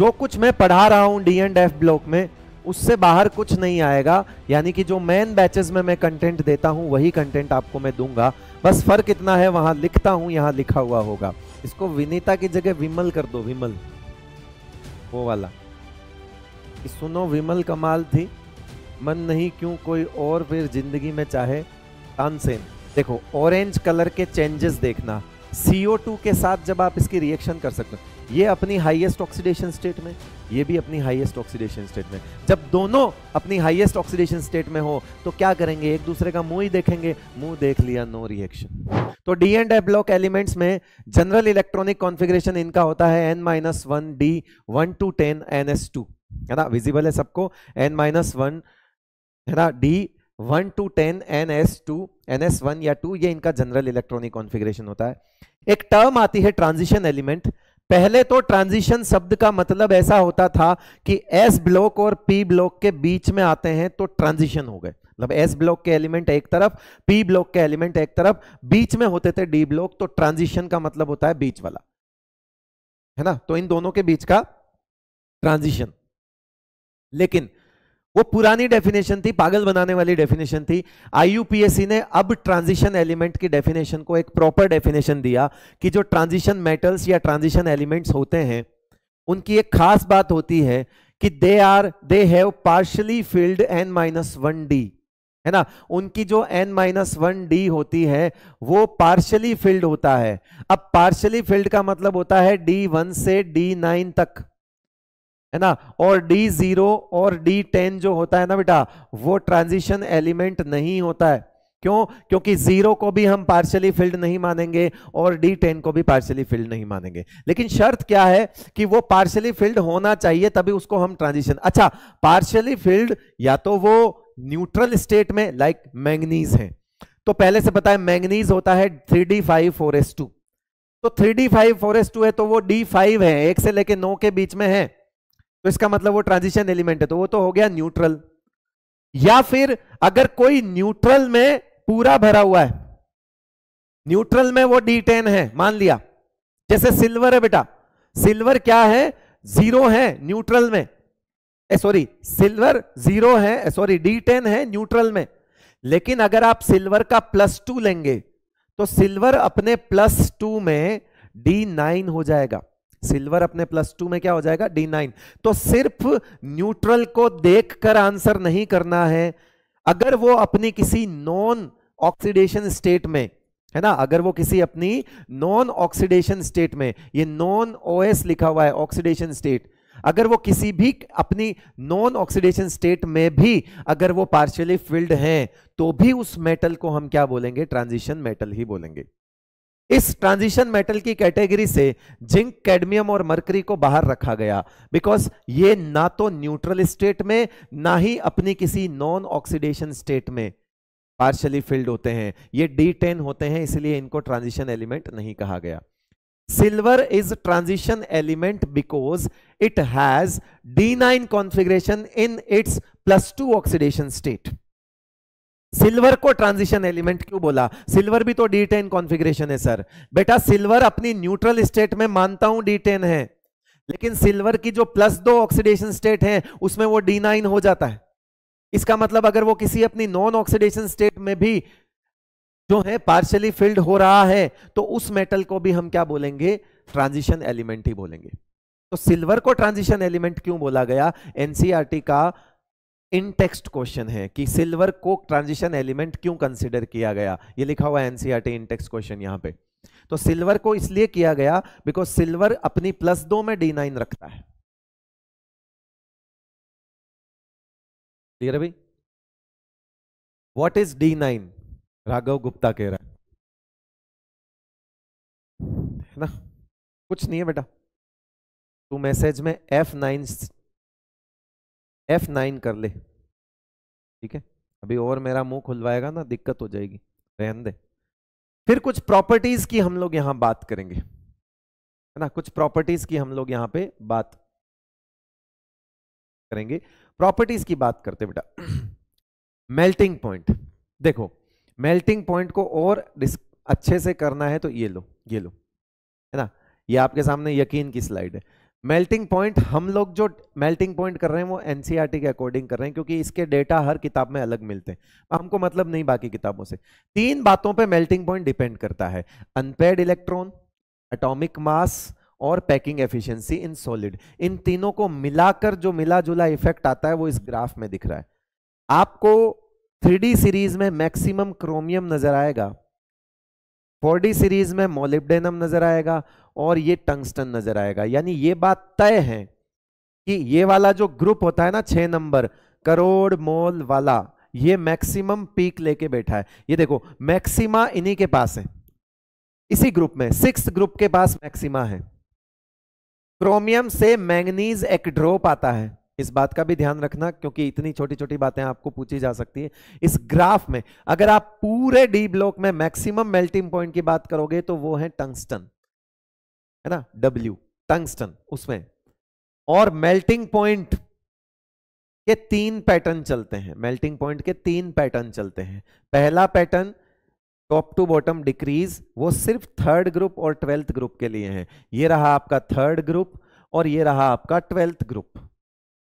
जो कुछ मैं पढ़ा रहा हूँ डी एंड एफ ब्लॉक में उससे बाहर कुछ नहीं आएगा यानी कि जो मेन बैचेस में मैं कंटेंट देता हूँ वही कंटेंट आपको मैं दूंगा बस फर्क इतना है वहां लिखता हूँ यहाँ लिखा हुआ होगा इसको विनीता की जगह विमल कर दो विमल वो वाला सुनो विमल कमाल थी मन नहीं क्यों कोई और फिर जिंदगी में चाहे तानसेन देखो ऑरेंज कलर के चेंजेस देखना CO2 के साथ जब आप इसकी रिएक्शन कर सकते हो ये अपनी हाईएस्ट ऑक्सीडेशन स्टेट में ये भी अपनी हाईएस्ट ऑक्सीडेशन स्टेट में जब दोनों अपनी हाईएस्ट ऑक्सीडेशन स्टेट में हो तो क्या करेंगे एक दूसरे का मुंह ही देखेंगे मुंह देख लिया नो रिएक्शन तो D and F block elements में जनरल इलेक्ट्रॉनिक कॉन्फिग्रेशन इनका होता है N minus one D one two ten N S two है ना विजिबल है सबको एन माइनस वन है ना D one two ten N S two N S one या टू ये इनका जनरल इलेक्ट्रॉनिक कॉन्फिग्रेशन होता है एक टर्म आती है ट्रांजिशन एलिमेंट पहले तो ट्रांजिशन शब्द का मतलब ऐसा होता था कि एस ब्लॉक और पी ब्लॉक के बीच में आते हैं तो ट्रांजिशन हो गए मतलब एस ब्लॉक के एलिमेंट एक तरफ पी ब्लॉक के एलिमेंट एक तरफ बीच में होते थे डी ब्लॉक तो ट्रांजिशन का मतलब होता है बीच वाला है ना तो इन दोनों के बीच का ट्रांजिशन लेकिन वो पुरानी डेफिनेशन थी पागल बनाने वाली डेफिनेशन थी आईयूपीएससी ने अब ट्रांजिशन एलिमेंट की डेफिनेशन को एक प्रॉपर डेफिनेशन दिया कि जो ट्रांजिशन मेटल्स या ट्रांजिशन एलिमेंट्स होते हैं उनकी एक खास बात होती है कि they are they have partially filled N minus one D है ना उनकी जो एन माइनस वन डी होती है वो पार्शली फिल्ड होता है अब पार्शली फिल्ड का मतलब होता है डी वन से डी नाइन तक है ना और D0 और D10 जो होता है ना बेटा वो ट्रांजिशन एलिमेंट नहीं होता है क्यों क्योंकि जीरो को भी हम पार्शियली फील्ड नहीं मानेंगे और डी टेन को भी पार्शियली फील्ड नहीं मानेंगे लेकिन शर्त क्या है कि वो पार्शियली फील्ड होना चाहिए तभी उसको हम ट्रांजिशन अच्छा पार्शियली फील्ड या तो वो न्यूट्रल स्टेट में लाइक like मैंगनीज है तो पहले से बताए मैंगनीज होता है three D five four S two तो three D five four S two है तो वो डी फाइव है एक से लेके नौ के बीच में है तो इसका मतलब वो ट्रांजिशन एलिमेंट है तो वो तो हो गया न्यूट्रल या फिर अगर कोई न्यूट्रल में पूरा भरा हुआ है न्यूट्रल में वो डी टेन है मान लिया जैसे सिल्वर है बेटा सिल्वर क्या है जीरो है न्यूट्रल में सॉरी सिल्वर जीरो है सॉरी डी टेन है न्यूट्रल में लेकिन अगर आप सिल्वर का प्लस टू लेंगे तो सिल्वर अपने प्लस टू में डी नाइन हो जाएगा सिल्वर अपने प्लस टू में क्या हो जाएगा डी नाइन तो सिर्फ न्यूट्रल को देखकर आंसर नहीं करना है अगर वो अपनी किसी नॉन ऑक्सीडेशन स्टेट में है ना अगर वो किसी अपनी नॉन ऑक्सीडेशन स्टेट में ये नॉन ओएस लिखा हुआ है ऑक्सीडेशन स्टेट अगर वो किसी भी अपनी नॉन ऑक्सीडेशन स्टेट में भी अगर वो पार्शियली फिल्ड हैं तो भी उस मेटल को हम क्या बोलेंगे ट्रांजिशन मेटल ही बोलेंगे इस ट्रांजिशन मेटल की कैटेगरी से जिंक कैडमियम और मरकरी को बाहर रखा गया बिकॉज ये ना तो न्यूट्रल स्टेट में ना ही अपनी किसी नॉन ऑक्सीडेशन स्टेट में पार्शली फिल्ड होते हैं ये डी टेन होते हैं इसलिए इनको ट्रांजिशन एलिमेंट नहीं कहा गया silver is transition element because it has D nine configuration in its plus two oxidation state silver को ट्रांजिशन एलिमेंट क्यों बोला सिल्वर भी तो डी टेन कॉन्फिग्रेशन है सर बेटा सिल्वर अपनी न्यूट्रल स्टेट में मानता हूं डी टेन है लेकिन सिल्वर की जो प्लस दो ऑक्सीडेशन स्टेट है उसमें वो डी नाइन हो जाता है इसका मतलब अगर वो किसी अपनी नॉन ऑक्सीडेशन स्टेट में भी जो है पार्शियली फिल्ड हो रहा है तो उस मेटल को भी हम क्या बोलेंगे ट्रांजिशन एलिमेंट ही बोलेंगे तो सिल्वर को ट्रांजिशन एलिमेंट क्यों बोला गया एनसीआरटी e का इन टेक्स्ट क्वेश्चन है कि सिल्वर को ट्रांजिशन एलिमेंट क्यों कंसिडर किया गया ये लिखा हुआ है एनसीआरटी इन टेक्स्ट क्वेश्चन यहां पे तो सिल्वर को इसलिए किया गया बिकॉज सिल्वर अपनी प्लस दो में डी नाइन रखता है क्लियर है भाई what is D nine Raghav Gupta कह रहा है ना कुछ नहीं है बेटा तू मैसेज में एफ नाइन एफ नाइन कर ले ठीक है अभी और मेरा मुंह खुलवाएगा ना दिक्कत हो जाएगी रहन दे फिर कुछ प्रॉपर्टीज की हम लोग यहां बात करेंगे है ना कुछ प्रॉपर्टीज की हम लोग यहां पे बात करेंगे प्रॉपर्टीज की बात करते बेटा मेल्टिंग पॉइंट देखो मेल्टिंग पॉइंट को और अच्छे से करना है तो ये लो ये लो है ना ये आपके सामने यकीन की स्लाइड है मेल्टिंग पॉइंट हम लोग जो मेल्टिंग पॉइंट कर रहे हैं वो एनसीईआरटी e के अकॉर्डिंग कर रहे हैं क्योंकि इसके डेटा हर किताब में अलग मिलते हैं हमको मतलब नहीं बाकी किताबों से तीन बातों पे मेल्टिंग पॉइंट डिपेंड करता है अनपेड इलेक्ट्रॉन एटॉमिक मास और पैकिंग एफिशिएंसी इन सॉलिड इन तीनों को मिलाकर जो मिला जुला इफेक्ट आता है वो इस ग्राफ में दिख रहा है आपको थ्री सीरीज में मैक्सिमम क्रोमियम नजर आएगा फोर सीरीज में मोलिबडेनम नजर आएगा और ये टंगस्टन नजर आएगा यानी ये बात तय है कि ये वाला जो ग्रुप होता है ना छह नंबर करोड़ मोल वाला ये मैक्सिमम पीक लेके बैठा है ये देखो मैक्सिमा इन्हीं के पास है इसी ग्रुप में सिक्स ग्रुप के पास मैक्सिमा है क्रोमियम से मैंगनीज एक ड्रॉप आता है इस बात का भी ध्यान रखना क्योंकि इतनी छोटी छोटी बातें आपको पूछी जा सकती है इस ग्राफ में अगर आप पूरे डी ब्लॉक में मैक्सिमम मेल्टिंग पॉइंट की बात करोगे तो वो है टंगस्टन है ना डब्ल्यू टंगस्टन उसमें और मेल्टिंग पॉइंट के तीन पैटर्न चलते हैं मेल्टिंग पॉइंट के तीन पैटर्न चलते हैं पहला pattern top to bottom decrease वो सिर्फ थर्ड ग्रुप और ट्वेल्थ ग्रुप के लिए है ये रहा आपका थर्ड ग्रुप और ये रहा आपका ट्वेल्थ ग्रुप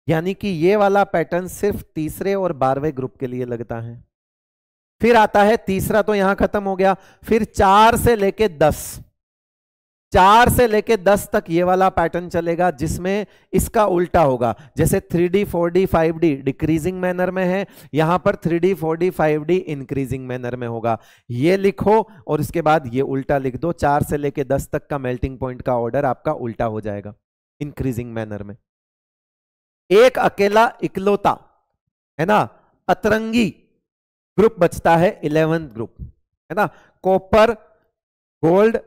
यानी कि ये वाला पैटर्न सिर्फ तीसरे और बारहवें ग्रुप के लिए लगता है फिर आता है तीसरा तो यहां खत्म हो गया फिर चार से लेके दस चार से लेके दस तक ये वाला पैटर्न चलेगा जिसमें इसका उल्टा होगा जैसे three D four D five D decreasing manner में है यहां पर three D four D five D increasing manner में होगा ये लिखो और इसके बाद ये उल्टा लिख दो चार से लेके दस तक का मेल्टिंग पॉइंट का ऑर्डर आपका उल्टा हो जाएगा इंक्रीजिंग मैनर में एक अकेला इकलौता है ना अतरंगी ग्रुप बचता है इलेवेंथ ग्रुप है ना कॉपर गोल्ड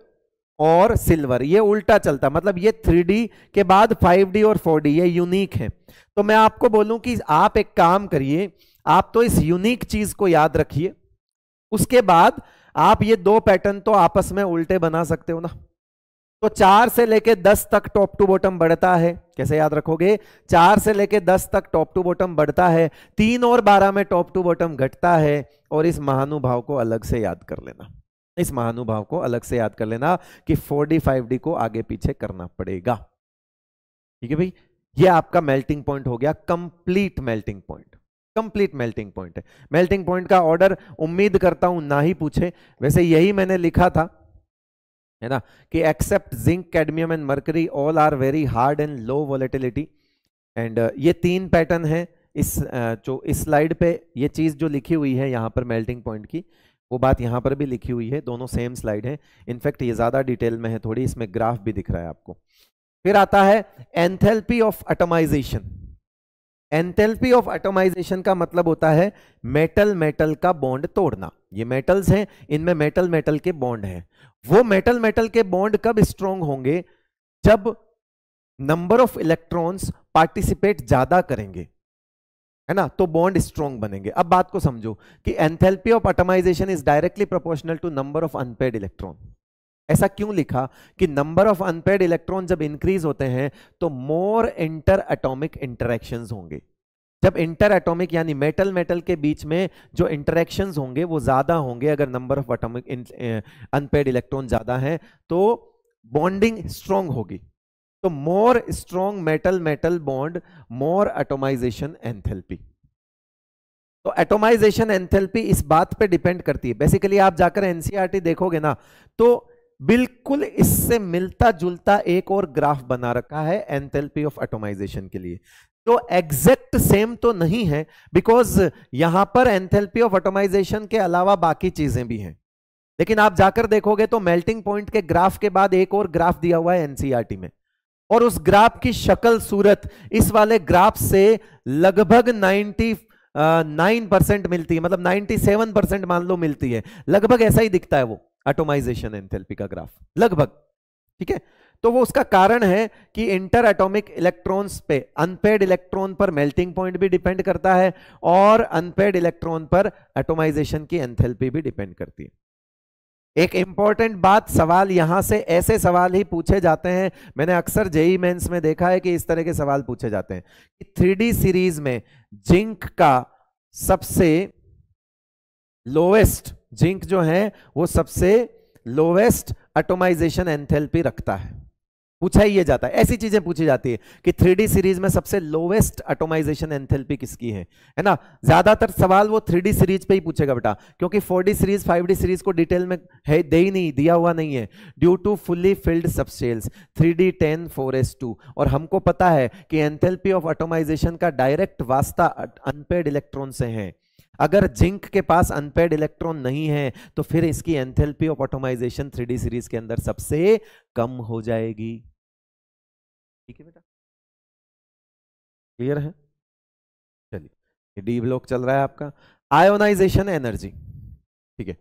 और सिल्वर ये उल्टा चलता मतलब ये थ्री के बाद फाइव और फोर ये यूनिक है तो मैं आपको बोलूं कि आप एक काम करिए आप तो इस यूनिक चीज को याद रखिए उसके बाद आप ये दो पैटर्न तो आपस में उल्टे बना सकते हो ना तो चार से लेके दस तक टॉप टू बॉटम बढ़ता है कैसे याद रखोगे चार से लेके दस तक टॉप टू बॉटम बढ़ता है तीन और बारह में टॉप टू बॉटम घटता है और इस महानुभाव को अलग से याद कर लेना इस महानुभाव को अलग से याद कर लेना कि 4D 5D को आगे पीछे करना पड़ेगा ठीक है भाई ये आपका मेल्टिंग पॉइंट हो गया complete melting point complete melting point है मेल्टिंग पॉइंट का ऑर्डर उम्मीद करता हूं ना ही पूछे वैसे यही मैंने लिखा था है ना कि except zinc cadmium and mercury all are very hard and low volatility and ये तीन पैटर्न है इस uh, जो इस स्लाइड पे ये चीज जो लिखी हुई है यहां पर मेल्टिंग पॉइंट की वो बात यहाँ पर भी लिखी हुई है दोनों सेम स्लाइड है इनफैक्ट ये ज़्यादा डिटेल में है थोड़ी इसमें ग्राफ भी दिख रहा है आपको फिर आता है enthalpy of atomization enthalpy of atomization का मतलब होता है मेटल मेटल का बॉन्ड तोड़ना ये मेटल्स हैं इनमें मेटल मेटल के बॉन्ड हैं वो मेटल मेटल के बॉन्ड कब स्ट्रॉन्ग होंगे जब नंबर ऑफ इलेक्ट्रॉन्स पार्टिसिपेट ज्यादा करेंगे है ना तो बॉन्ड स्ट्रॉन्ग बनेंगे अब बात को समझो कि enthalpy of atomization is directly proportional to number of unpaired electron ऐसा क्यों लिखा कि नंबर ऑफ अनपेड इलेक्ट्रॉन जब इंक्रीज होते हैं तो मोर इंटर एटोमिक इंटरेक्शन होंगे जब इंटर एटोमिक यानी मेटल मेटल के बीच में जो इंटरेक्शन होंगे वो ज्यादा होंगे अगर number of atomic unpaired electron ज्यादा है तो बॉन्डिंग स्ट्रॉन्ग होगी तो more strong metal metal bond more atomization enthalpy तो एटोमाइजेशन एंथेल्पी इस बात पे डिपेंड करती है बेसिकली आप जाकर एनसीआरटी e देखोगे ना तो बिल्कुल इससे मिलता जुलता एक और ग्राफ बना रखा है एंथेल्पी ऑफ एटोमाइजेशन के लिए तो एग्जैक्ट सेम तो नहीं है बिकॉज यहां पर एंथेल्पी ऑफ एटोमाइजेशन के अलावा बाकी चीजें भी हैं लेकिन आप जाकर देखोगे तो मेल्टिंग पॉइंट के ग्राफ के बाद एक और ग्राफ दिया हुआ है एनसीआरटी e में और उस ग्राफ की शक्ल सूरत इस वाले ग्राफ से लगभग 90 नाइन परसेंट मिलती है मतलब नाइन्टी सेवन परसेंट मान लो मिलती है लगभग ऐसा ही दिखता है वो एटोमाइजेशन एंथेल्पी का ग्राफ लगभग ठीक है तो वो उसका कारण है कि इंटर एटॉमिक इलेक्ट्रॉन्स पे अनपेड इलेक्ट्रॉन पर मेल्टिंग पॉइंट भी डिपेंड करता है और अनपेड इलेक्ट्रॉन पर एटोमाइजेशन की एंथेल्पी भी डिपेंड करती है एक इम्पॉर्टेंट बात सवाल यहां से ऐसे सवाल ही पूछे जाते हैं मैंने अक्सर जेई मेंस में देखा है कि इस तरह के सवाल पूछे जाते हैं कि थ्री सीरीज में जिंक का सबसे लोवेस्ट जिंक जो है वो सबसे लोवेस्ट एटोमाइजेशन एंथेल्पी रखता है पूछा ही ये जाता है ऐसी चीजें पूछी जाती है कि थ्री सीरीज में सबसे लोवेस्ट ऑटोमाइजेशन एंथेल्पी किसकी है है ना ज्यादातर सवाल वो थ्री सीरीज पे ही पूछेगा बेटा क्योंकि फोर सीरीज फाइव सीरीज को डिटेल में है दे ही नहीं दिया हुआ नहीं है due to fully filled subshells three D ten four S two और हमको पता है कि एंथेल्पी ऑफ ऑटोमाइजेशन का डायरेक्ट वास्ता अनपेड इलेक्ट्रॉन से है अगर जिंक के पास अनपेड इलेक्ट्रॉन नहीं है तो फिर इसकी enthalpy of atomization three series के अंदर सबसे कम हो जाएगी ठीक है बेटा क्लियर है चलिए डी ब्लॉक चल रहा है आपका आयोनाइजेशन एनर्जी ठीक है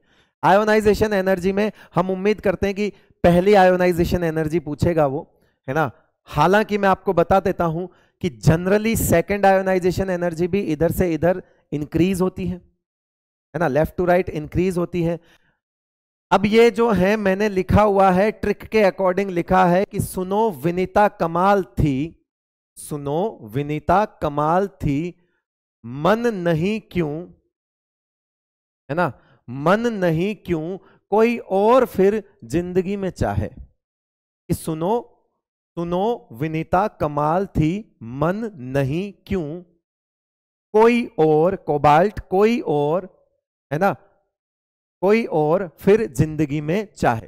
आयोनाइजेशन एनर्जी में हम उम्मीद करते हैं कि पहली आयोनाइजेशन एनर्जी पूछेगा वो है ना हालांकि मैं आपको बता देता हूं कि जनरली सेकेंड आयोनाइजेशन एनर्जी भी इधर से इधर इंक्रीज होती है है ना लेफ्ट टू राइट इंक्रीज होती है अब ये जो है मैंने लिखा हुआ है ट्रिक के अकॉर्डिंग लिखा है कि सुनो विनीता कमाल थी सुनो विनीता कमाल थी मन नहीं क्यों है ना मन नहीं क्यों कोई और फिर जिंदगी में चाहे कि सुनो सुनो विनीता कमाल थी मन नहीं क्यों कोई और कोबाल्ट कोई और है ना कोई और फिर जिंदगी में चाहे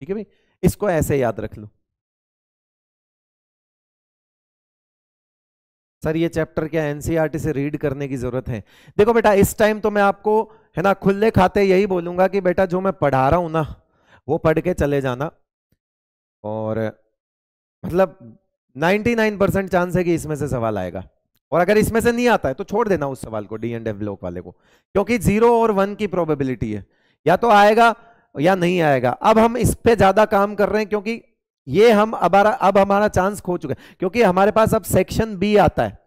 ठीक है भाई इसको ऐसे याद रख लो सर ये चैप्टर क्या एनसीईआरटी e से रीड करने की जरूरत है देखो बेटा इस टाइम तो मैं आपको है ना खुले खाते यही बोलूंगा कि बेटा जो मैं पढ़ा रहा हूं ना वो पढ़ के चले जाना और मतलब 99 परसेंट चांस है कि इसमें से सवाल आएगा और अगर इसमें से नहीं आता है तो छोड़ देना उस सवाल को डी एंड एफ ब्लॉक वाले को क्योंकि जीरो और वन की प्रोबेबिलिटी है या तो आएगा या नहीं आएगा अब हम इस पे ज्यादा काम कर रहे हैं क्योंकि ये हम अब अब हमारा चांस खो चुका है क्योंकि हमारे पास अब सेक्शन बी आता है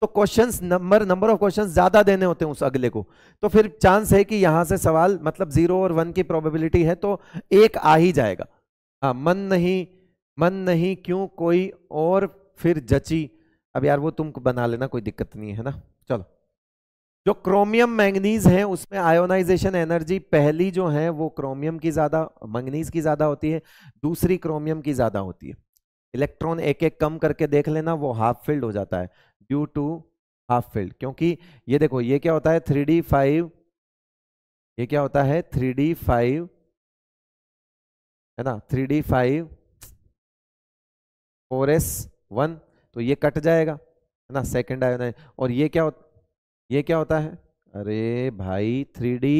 तो questions number number of questions ज्यादा देने होते हैं उस अगले को तो फिर चांस है कि यहां से सवाल मतलब जीरो और वन की प्रोबेबिलिटी है तो एक आ ही जाएगा हाँ मन नहीं मन नहीं क्यों कोई और फिर जची अब यार वो तुम बना लेना कोई दिक्कत नहीं है ना चलो जो क्रोमियम मैंगनीज है उसमें आयोनाइजेशन एनर्जी पहली जो है वो क्रोमियम की ज़्यादा मैंगनीज की ज़्यादा होती है दूसरी क्रोमियम की ज़्यादा होती है इलेक्ट्रॉन एक एक कम करके देख लेना वो हाफ फील्ड हो जाता है ड्यू टू हाफ फील्ड क्योंकि ये देखो ये क्या होता है थ्री डी फाइव ये क्या होता है थ्री डी फाइव है ना three D five four S one तो ये कट जाएगा है ना सेकेंड है और ये क्या ये क्या होता है अरे भाई three D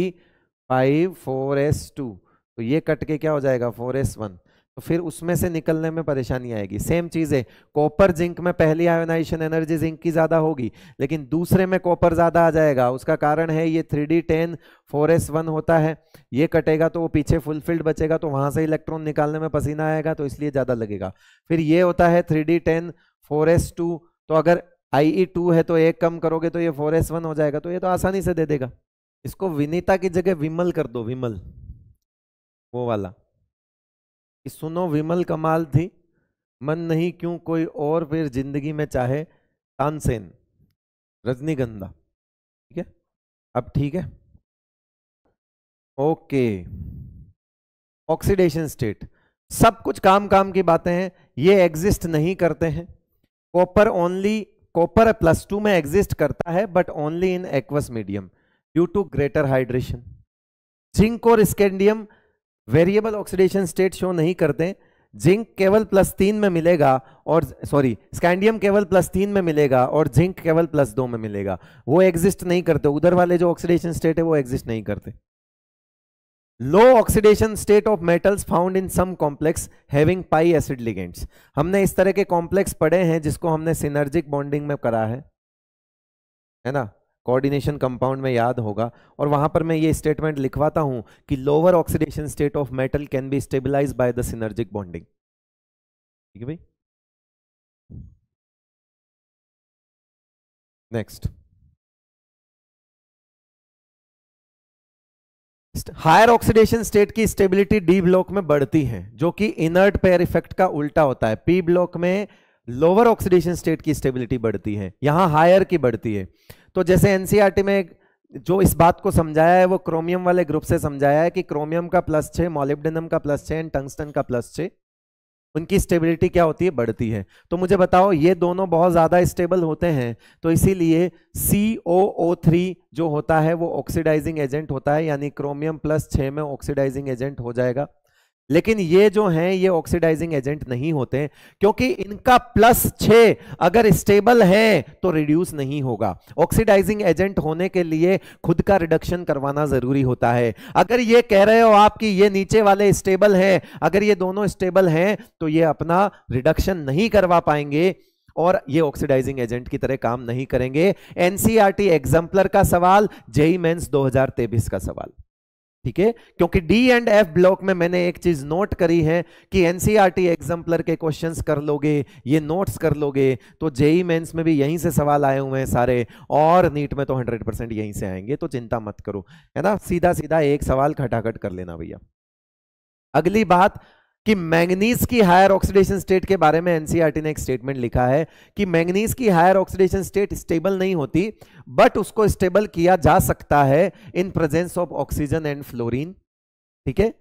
five four S two तो ये कट के क्या हो जाएगा फोर एस वन तो फिर उसमें से निकलने में परेशानी आएगी सेम चीज़ है कॉपर जिंक में पहली आयोनाइशन एनर्जी जिंक की ज़्यादा होगी लेकिन दूसरे में कॉपर ज़्यादा आ जाएगा उसका कारण है ये three D ten four S one होता है ये कटेगा तो वो पीछे फुलफिल्ड बचेगा तो वहाँ से इलेक्ट्रॉन निकालने में पसीना आएगा तो इसलिए ज़्यादा लगेगा फिर ये होता है three D ten four S two तो अगर आई ई टू है तो एक कम करोगे तो ये फोर एस वन हो जाएगा तो ये तो आसानी से दे देगा इसको विनीता की जगह विमल कर दो विमल वो वाला कि सुनो विमल कमाल थी मन नहीं क्यों कोई और फिर जिंदगी में चाहे तानसेन रजनीगंधा ठीक है अब ठीक है ओके ऑक्सीडेशन स्टेट सब कुछ काम काम की बातें हैं ये एग्जिस्ट नहीं करते हैं copper only copper plus two में एग्जिस्ट करता है but only in aqueous medium due to greater hydration zinc और scandium variable oxidation state show नहीं करते जिंक केवल प्लस तीन में मिलेगा और सॉरी स्कैंडियम केवल प्लस तीन में मिलेगा और जिंक केवल प्लस दो में मिलेगा वो एग्जिस्ट नहीं करते उधर वाले जो ऑक्सीडेशन स्टेट है वो एग्जिस्ट नहीं करते low oxidation state of metals found in some complex having pi acid ligands हमने इस तरह के कॉम्प्लेक्स पढ़े हैं जिसको हमने सिनर्जिक बॉन्डिंग में करा है है ना कोऑर्डिनेशन कंपाउंड में याद होगा और वहां पर मैं ये स्टेटमेंट लिखवाता हूं कि lower oxidation state of metal can be stabilize by the synergic bonding ठीक है भाई नेक्स्ट हायर ऑक्सीडेशन स्टेट की स्टेबिलिटी डी ब्लॉक में बढ़ती है जो कि इनर्ट पेयर इफेक्ट का उल्टा होता है पी ब्लॉक में लोअर ऑक्सीडेशन स्टेट की स्टेबिलिटी बढ़ती है यहां हायर की बढ़ती है तो जैसे एनसीईआरटी e में जो इस बात को समझाया है वो क्रोमियम वाले ग्रुप से समझाया है कि क्रोमियम का प्लस छः मॉलिब्डेनम का प्लस छः एंड टंगस्टन का प्लस छः उनकी स्टेबिलिटी क्या होती है बढ़ती है तो मुझे बताओ ये दोनों बहुत ज़्यादा स्टेबल होते हैं तो इसीलिए COO3 जो होता है वो ऑक्सीडाइजिंग एजेंट होता है यानी क्रोमियम प्लस छः में ऑक्सीडाइजिंग एजेंट हो जाएगा लेकिन ये जो हैं ये ऑक्सीडाइजिंग एजेंट नहीं होते क्योंकि इनका प्लस छ अगर स्टेबल है तो रिड्यूस नहीं होगा ऑक्सीडाइजिंग एजेंट होने के लिए खुद का रिडक्शन करवाना जरूरी होता है अगर ये कह रहे हो आप कि ये नीचे वाले स्टेबल हैं अगर ये दोनों स्टेबल हैं तो ये अपना रिडक्शन नहीं करवा पाएंगे और ये ऑक्सीडाइजिंग एजेंट की तरह काम नहीं करेंगे एनसीआरटी एग्जाम्पलर e का सवाल जेई मेन्स e e दो का सवाल ठीक है क्योंकि डी एंड एफ ब्लॉक में मैंने एक चीज नोट करी है कि एनसीईआरटी एग्जाम्पलर e के क्वेश्चंस कर लोगे ये नोट्स कर लोगे तो जेई मेंस e में भी यहीं से सवाल आए हुए हैं सारे और नीट में तो 100 परसेंट यहीं से आएंगे तो चिंता मत करो है ना सीधा सीधा एक सवाल खटाखट कर लेना भैया अगली बात कि मैंगनीज की हायर ऑक्सीडेशन स्टेट के बारे में एनसीईआरटी e ने एक स्टेटमेंट लिखा है कि मैंगनीज की हायर ऑक्सीडेशन स्टेट स्टेबल नहीं होती बट उसको स्टेबल किया जा सकता है in presence of oxygen and fluorine ठीक है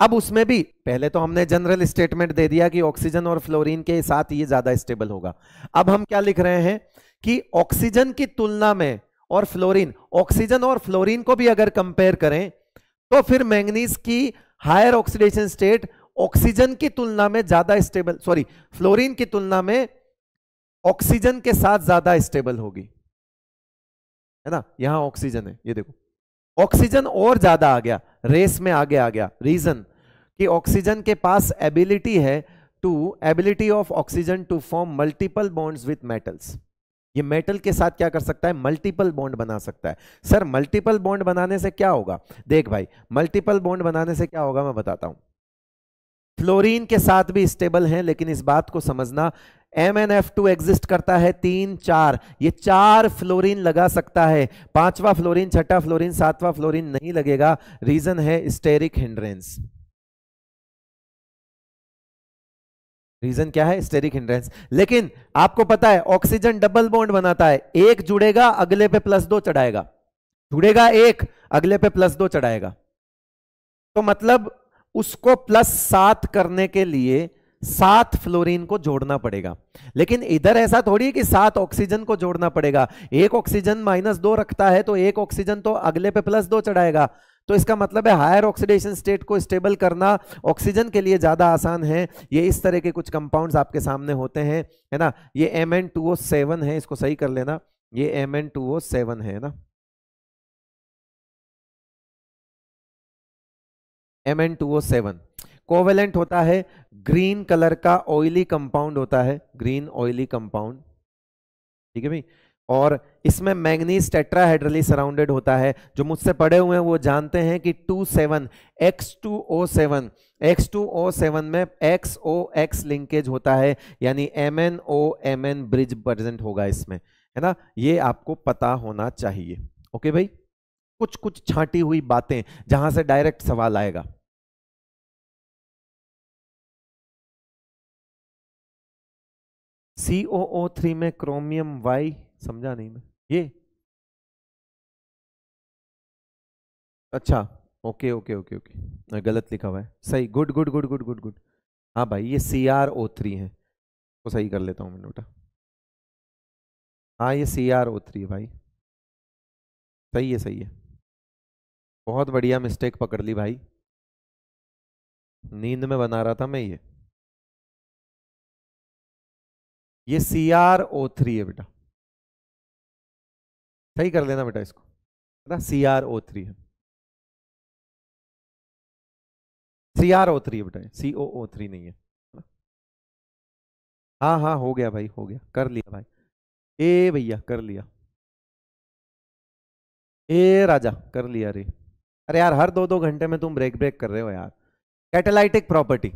अब उसमें भी पहले तो हमने जनरल स्टेटमेंट दे दिया कि ऑक्सीजन और फ्लोरीन के साथ ये ज्यादा स्टेबल होगा अब हम क्या लिख रहे हैं कि ऑक्सीजन की तुलना में और फ्लोरीन ऑक्सीजन और फ्लोरीन को भी अगर कंपेयर करें तो फिर मैंगनीज की हायर ऑक्सीडेशन स्टेट ऑक्सीजन की तुलना में ज्यादा स्टेबल सॉरी फ्लोरीन की तुलना में ऑक्सीजन के साथ ज्यादा स्टेबल होगी है ना यहां ऑक्सीजन है ये देखो ऑक्सीजन और ज्यादा आ गया रेस में आगे आ गया रीजन कि ऑक्सीजन के पास एबिलिटी है to ability of oxygen to form multiple bonds with metals ये मेटल के साथ क्या कर सकता है मल्टीपल बॉन्ड बना सकता है सर मल्टीपल बॉन्ड बनाने से क्या होगा देख भाई मल्टीपल बॉन्ड बनाने से क्या होगा मैं बताता हूं फ्लोरीन के साथ भी स्टेबल हैं लेकिन इस बात को समझना M N F two exist करता है तीन चार ये चार फ्लोरीन लगा सकता है पांचवा फ्लोरीन छठा फ्लोरीन सातवां फ्लोरीन नहीं लगेगा रीजन है स्टेरिक हिंड्रेंस रीजन क्या है स्टेरिक हिंड्रेंस लेकिन आपको पता है ऑक्सीजन डबल बॉन्ड बनाता है एक जुड़ेगा अगले पे प्लस दो चढ़ाएगा जुड़ेगा एक अगले पे प्लस दो चढ़ाएगा तो मतलब उसको प्लस सात करने के लिए सात फ्लोरीन को जोड़ना पड़ेगा लेकिन इधर ऐसा थोड़ी कि सात ऑक्सीजन को जोड़ना पड़ेगा एक ऑक्सीजन माइनस दो रखता है तो एक ऑक्सीजन तो अगले पे प्लस दो चढ़ाएगा तो इसका मतलब है हायर ऑक्सीडेशन स्टेट को स्टेबल करना ऑक्सीजन के लिए ज़्यादा आसान है ये इस तरह के कुछ कंपाउंड्स आपके सामने होते हैं है ना ये एम है इसको सही कर लेना ये एम है ना M N two O seven covalent होता है ग्रीन कलर का ऑयली कंपाउंड होता है ग्रीन ऑयली कंपाउंड ठीक है भाई और इसमें मैंगनीज टेट्राहेड्रली सराउंडेड होता है जो मुझसे पढ़े हुए हैं वो जानते हैं कि two seven X two O seven X two O seven में एक्स ओ एक्स लिंकेज होता है यानी M N O M N bridge present होगा इसमें है ना ये आपको पता होना चाहिए ओके भाई कुछ कुछ छांटी हुई बातें जहां से डायरेक्ट सवाल आएगा सी ओ ओ थ्री में क्रोमियम वाई समझा नहीं मैं ये अच्छा ओके ओके ओके ओके गलत लिखा हुआ है सही good good good good good good हाँ भाई ये सी आर ओ थ्री है तो सही कर लेता हूँ मैं नोटा हाँ ये सी आर ओ थ्री भाई सही है सही है बहुत बढ़िया मिस्टेक पकड़ ली भाई नींद में बना रहा था मैं ये ये सी आर ओ थ्री है बेटा सही कर लेना बेटा इसको है ना सी आर ओ थ्री है सी आर ओ थ्री है बेटा सी ओ ओ थ्री नहीं है हाँ हाँ हो गया भाई हो गया कर लिया भाई ए भैया कर लिया ए राजा कर लिया रे अरे यार हर दो दो घंटे में तुम ब्रेक ब्रेक कर रहे हो यार कैटेलाइटिक प्रॉपर्टी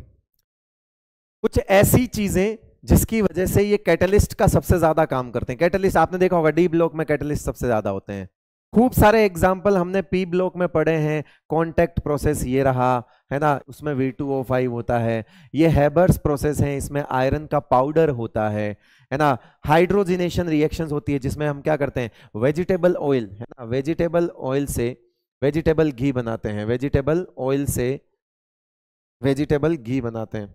कुछ ऐसी चीजें जिसकी वजह से ये कैटलिस्ट का सबसे ज्यादा काम करते हैं कैटलिस्ट आपने देखा होगा डी ब्लॉक में कैटलिस्ट सबसे ज्यादा होते हैं खूब सारे एग्जाम्पल हमने पी ब्लॉक में पढ़े हैं कॉन्टैक्ट प्रोसेस ये रहा है ना उसमें वी टू ओ फाइव होता है ये हैबर्स प्रोसेस है इसमें आयरन का पाउडर होता है है ना हाइड्रोजिनेशन रिएक्शंस होती है जिसमें हम क्या करते हैं वेजिटेबल ऑयल है ना वेजिटेबल ऑयल से वेजिटेबल घी बनाते हैं वेजिटेबल ऑयल से वेजिटेबल घी बनाते हैं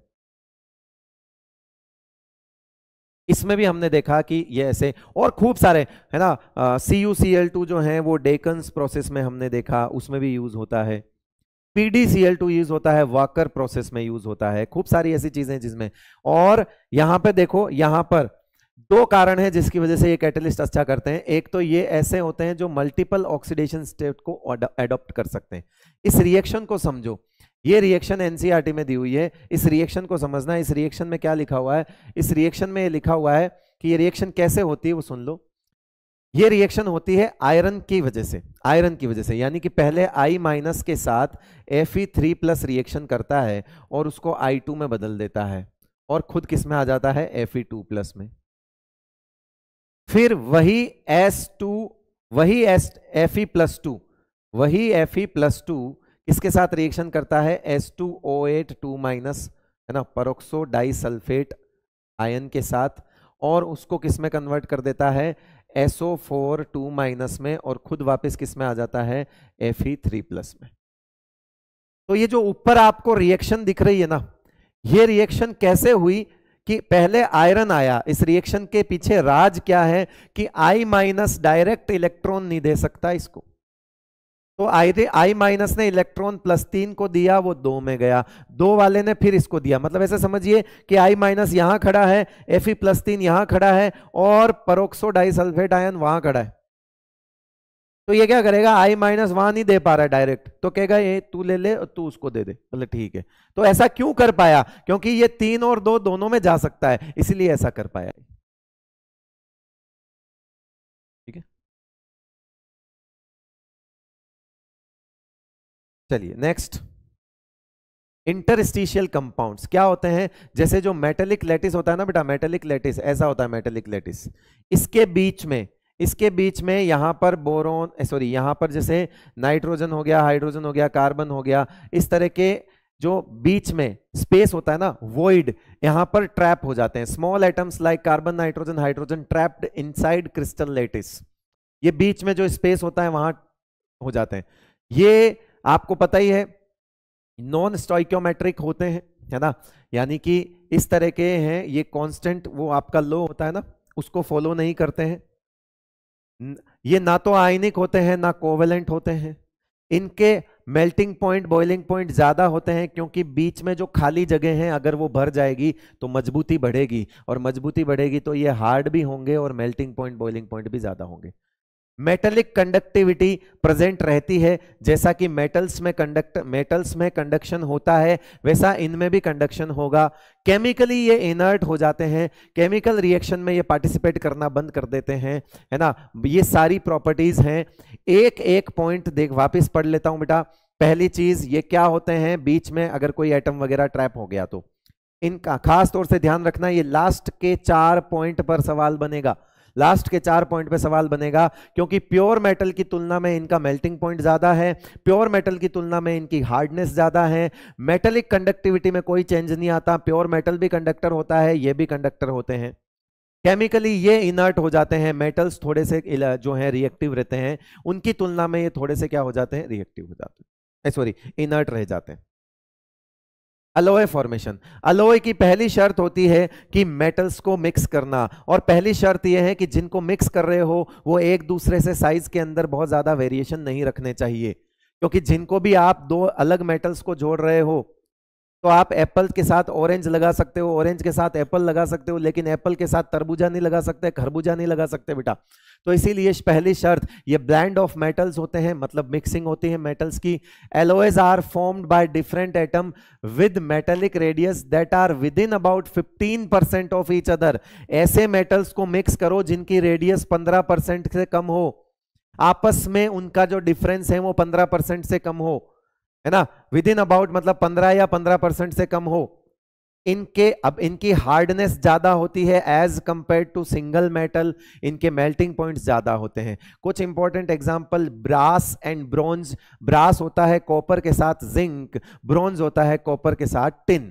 इसमें भी हमने देखा कि ये ऐसे और खूब सारे है ना C U C L two जो है वो डेकन्स प्रोसेस में हमने देखा उसमें भी यूज होता है P D C L two use होता है वाकर प्रोसेस में यूज होता है खूब सारी ऐसी चीजें जिसमें और यहां पे देखो यहां पर दो कारण है जिसकी वजह से ये कैटलिस्ट अच्छा करते हैं एक तो ये ऐसे होते हैं जो मल्टीपल ऑक्सीडेशन स्टेप को एडॉप्ट कर सकते हैं इस रिएक्शन को समझो ये रिएक्शन एनसीईआरटी e में दी हुई है इस रिएक्शन को समझना है इस रिएक्शन में क्या लिखा हुआ है इस रिएक्शन में ये लिखा हुआ है कि ये रिएक्शन कैसे होती है वो सुन लो ये रिएक्शन होती है आयरन की वजह से आयरन की वजह से यानी कि पहले आई माइनस के साथ F E three plus reaction करता है और उसको आई टू में बदल देता है और खुद किस में आ जाता है एफ ई टू प्लस में फिर वही एस टू वही S F E plus two वही एफ ई प्लस टू इसके साथ रिएक्शन करता है S two O eight two minus है ना परोक्सो डाइसल्फेट आयन के साथ और उसको किस में कन्वर्ट कर देता है एसओ फोर टू माइनस में और खुद वापस किस में आ जाता है एफ ई थ्री प्लस में तो ये जो ऊपर आपको रिएक्शन दिख रही है ना ये रिएक्शन कैसे हुई कि पहले आयरन आया इस रिएक्शन के पीछे राज क्या है कि आई माइनस डायरेक्ट इलेक्ट्रॉन नहीं दे सकता इसको तो आई आई माइनस ने इलेक्ट्रॉन प्लस तीन को दिया वो दो में गया दो वाले ने फिर इसको दिया मतलब ऐसे समझिए कि आई माइनस यहां खड़ा है एफ प्लस तीन यहां खड़ा है और परोक्सो डाइसल्फेट आयन वहां खड़ा है तो ये क्या करेगा आई माइनस वहां नहीं दे पा रहा है डायरेक्ट तो कहेगा ये तू ले ले और तू उसको दे दे बोले ठीक है तो ऐसा क्यों कर पाया क्योंकि ये तीन और दो दोनों में जा सकता है इसलिए ऐसा कर पाया चलिए नेक्स्ट इंटरस्टिशियल कंपाउंड्स क्या होते हैं जैसे जो मेटेलिक लेटिस होता है ना बेटा मेटेलिक लेटिस ऐसा होता है मेटेलिक लेटिस इसके बीच में इसके बीच में यहां पर बोरोन सॉरी यहां पर जैसे नाइट्रोजन हो गया हाइड्रोजन हो गया कार्बन हो गया इस तरह के जो बीच में स्पेस होता है ना वॉइड यहां पर ट्रैप हो जाते हैं small items like carbon nitrogen hydrogen trapped inside crystal lattice ये बीच में जो स्पेस होता है वहां हो जाते हैं ये आपको पता ही है नॉन स्टॉइक्योमेट्रिक होते हैं है ना यानी कि इस तरह के हैं ये कांस्टेंट वो आपका लो होता है ना उसको फॉलो नहीं करते हैं ये ना तो आयनिक होते हैं ना कोवेलेंट होते हैं इनके मेल्टिंग पॉइंट बॉइलिंग पॉइंट ज़्यादा होते हैं क्योंकि बीच में जो खाली जगह हैं अगर वो भर जाएगी तो मजबूती बढ़ेगी और मजबूती बढ़ेगी तो ये हार्ड भी होंगे और मेल्टिंग पॉइंट बॉइलिंग पॉइंट भी ज़्यादा होंगे मेटलिक कंडक्टिविटी प्रेजेंट रहती है जैसा कि मेटल्स में कंडक्ट मेटल्स में कंडक्शन होता है वैसा इनमें भी कंडक्शन होगा केमिकली ये इनर्ट हो जाते हैं केमिकल रिएक्शन में ये पार्टिसिपेट करना बंद कर देते हैं है ना ये सारी प्रॉपर्टीज़ हैं एक एक पॉइंट देख वापस पढ़ लेता हूं बेटा पहली चीज़ ये क्या होते हैं बीच में अगर कोई एटम वगैरह ट्रैप हो गया तो इनका खास तौर से ध्यान रखना ये लास्ट के चार पॉइंट पर सवाल बनेगा लास्ट के चार पॉइंट पे सवाल बनेगा क्योंकि प्योर मेटल की तुलना में इनका मेल्टिंग पॉइंट ज़्यादा है प्योर मेटल की तुलना में इनकी हार्डनेस ज़्यादा है मेटलिक कंडक्टिविटी में कोई चेंज नहीं आता प्योर मेटल भी कंडक्टर होता है ये भी कंडक्टर होते हैं केमिकली ये इनर्ट हो जाते हैं मेटल्स थोड़े से जो है रिएक्टिव रहते हैं उनकी तुलना में ये थोड़े से क्या हो जाते हैं रिएक्टिव हो जाते हैं सॉरी eh, इनर्ट रह जाते हैं अलोए फॉर्मेशन अलोए की पहली शर्त होती है कि मेटल्स को मिक्स करना और पहली शर्त यह है कि जिनको मिक्स कर रहे हो वो एक दूसरे से साइज के अंदर बहुत ज़्यादा वेरिएशन नहीं रखने चाहिए क्योंकि जिनको भी आप दो अलग मेटल्स को जोड़ रहे हो तो आप एप्पल के साथ ऑरेंज लगा सकते हो ऑरेंज के साथ एप्पल लगा सकते हो लेकिन एप्पल के साथ तरबूजा नहीं लगा सकते खरबूजा नहीं लगा सकते बेटा तो इसीलिए पहली शर्त ये ब्लैंड ऑफ मेटल्स होते हैं मतलब मिक्सिंग होती है मेटल्स की alloys are formed by different atom with metallic radius that are within about fifteen of each other ऐसे मेटल्स को मिक्स करो जिनकी रेडियस पंद्रह से कम हो आपस में उनका जो डिफरेंस है वो पंद्रह से कम हो है ना विद इन अबाउट मतलब 15 या 15 परसेंट से कम हो इनके अब इनकी हार्डनेस ज़्यादा होती है as compare to single metal इनके मेल्टिंग पॉइंट्स ज़्यादा होते हैं कुछ important example brass and bronze brass होता है कॉपर के साथ जिंक ब्रॉन्ज होता है कॉपर के साथ टिन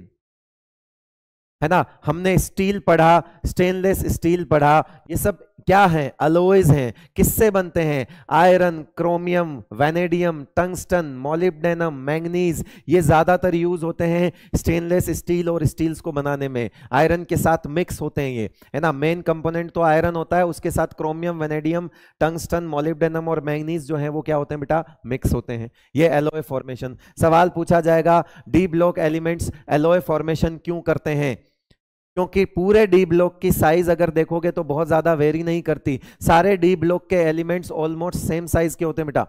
है ना हमने स्टील पढ़ा स्टेनलेस स्टील पढ़ा ये सब क्या है अलोइज हैं किससे बनते हैं iron chromium vanadium tungsten molybdenum manganese ये ज़्यादातर यूज़ होते हैं स्टेनलेस स्टील और स्टील्स को बनाने में आयरन के साथ मिक्स होते हैं ये है ना मेन कंपोनेंट तो आयरन होता है उसके साथ क्रोमियम वेनेडियम टंगस्टन मोलिब्डेनम और मैंगनीज जो हैं वो क्या होते हैं बेटा मिक्स होते हैं ये एलोए फॉर्मेशन सवाल पूछा जाएगा D block elements alloy formation क्यों करते हैं क्योंकि पूरे डी ब्लॉक की साइज अगर देखोगे तो बहुत ज्यादा वेरी नहीं करती सारे डी ब्लॉक के एलिमेंट्स ऑलमोस्ट सेम साइज के होते हैं बेटा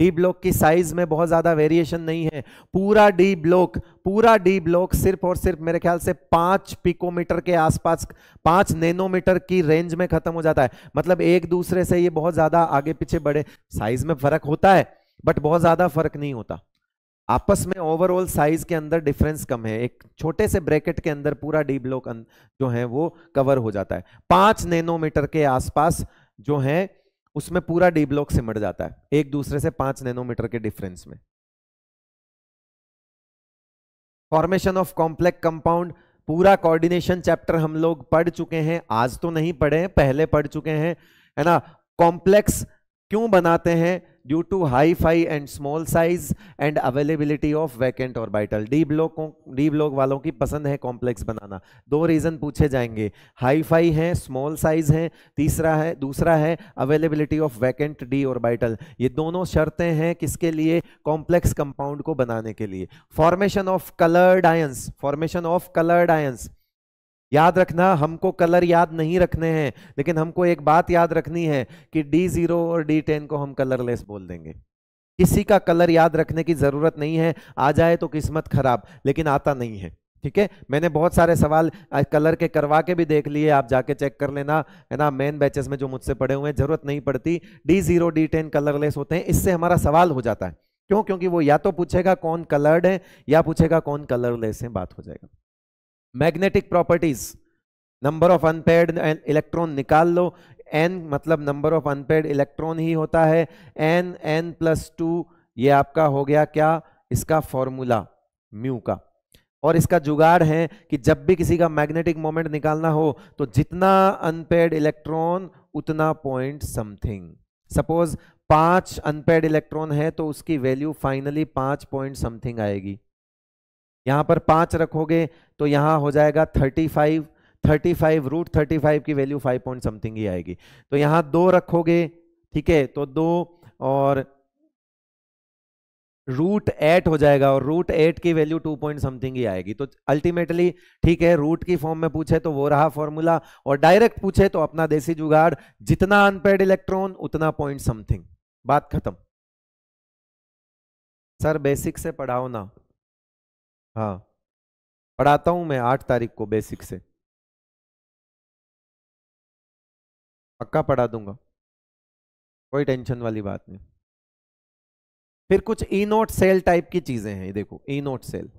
डी ब्लॉक की साइज में बहुत ज्यादा वेरिएशन नहीं है पूरा डी ब्लॉक पूरा डी ब्लॉक सिर्फ और सिर्फ मेरे ख्याल से पांच पिकोमीटर के आसपास पांच नैनोमीटर की रेंज में खत्म हो जाता है मतलब एक दूसरे से ये बहुत ज्यादा आगे पीछे बढ़े साइज में फर्क होता है बट बहुत ज्यादा फर्क नहीं होता आपस में ओवरऑल साइज के अंदर डिफरेंस कम है एक छोटे से ब्रैकेट के अंदर पूरा डी ब्लॉक अं-, जो है वो कवर हो जाता है पांच नैनोमीटर के आसपास जो है उसमें पूरा डी ब्लॉक सिमट जाता है एक दूसरे से पांच नैनोमीटर के डिफरेंस में फॉर्मेशन ऑफ कॉम्प्लेक्स कंपाउंड पूरा कोऑर्डिनेशन चैप्टर हम लोग पढ़ चुके हैं आज तो नहीं पढ़े हैं पहले पढ़ चुके हैं है ना कॉम्प्लेक्स क्यों बनाते हैं due to high phi and small size and availability of vacant orbital D block D block वालों की पसंद है कॉम्प्लेक्स बनाना दो रीज़न पूछे जाएंगे हाई फाई हैं स्मॉल साइज हैं तीसरा है दूसरा है अवेलेबिलिटी ऑफ वैकेंट डी और बाइटल ये दोनों शर्तें हैं किसके लिए कॉम्प्लेक्स कंपाउंड को बनाने के लिए formation of coloured ions formation of coloured ions याद रखना हमको कलर याद नहीं रखने हैं लेकिन हमको एक बात याद रखनी है कि डी जीरो और डी टेन को हम कलरलेस बोल देंगे किसी का कलर याद रखने की ज़रूरत नहीं है आ जाए तो किस्मत खराब लेकिन आता नहीं है ठीक है मैंने बहुत सारे सवाल कलर के करवा के भी देख लिए आप जाके चेक कर लेना है ना मेन बैचेस में जो मुझसे पड़े हुए हैं जरूरत नहीं पड़ती D zero D ten colourless होते हैं इससे हमारा सवाल हो जाता है क्यों क्योंकि वो या तो पूछेगा कौन कलर्ड है या पूछेगा कौन कलरलेस है बात हो जाएगा magnetic properties number of unpaired electron निकाल लो एन मतलब नंबर ऑफ अनपेड इलेक्ट्रॉन ही होता है एन एन प्लस टू ये आपका हो गया क्या इसका फॉर्मूला म्यू का और इसका जुगाड़ है कि जब भी किसी का मैग्नेटिक मोमेंट निकालना हो तो जितना अनपेड इलेक्ट्रॉन उतना पॉइंट समथिंग सपोज पांच अनपेड इलेक्ट्रॉन है तो उसकी वैल्यू फाइनली पांच पॉइंट समथिंग आएगी यहां पर पांच रखोगे तो यहां हो जाएगा thirty five thirty five root thirty five की वैल्यू फाइव पॉइंट समथिंग ही आएगी तो यहां दो रखोगे ठीक है तो दो और रूट एट हो जाएगा और रूट एट की वैल्यू टू पॉइंट समथिंग ही आएगी तो अल्टीमेटली ठीक है रूट की फॉर्म में पूछे तो वो रहा फॉर्मूला और डायरेक्ट पूछे तो अपना देसी जुगाड़ जितना अनपेड इलेक्ट्रॉन उतना पॉइंट समथिंग बात खत्म सर बेसिक से पढ़ाओ ना हाँ पढ़ाता हूं मैं आठ तारीख को बेसिक से पक्का पढ़ा दूंगा कोई टेंशन वाली बात नहीं फिर कुछ ई नोट सेल टाइप की चीजें हैं देखो E naught cell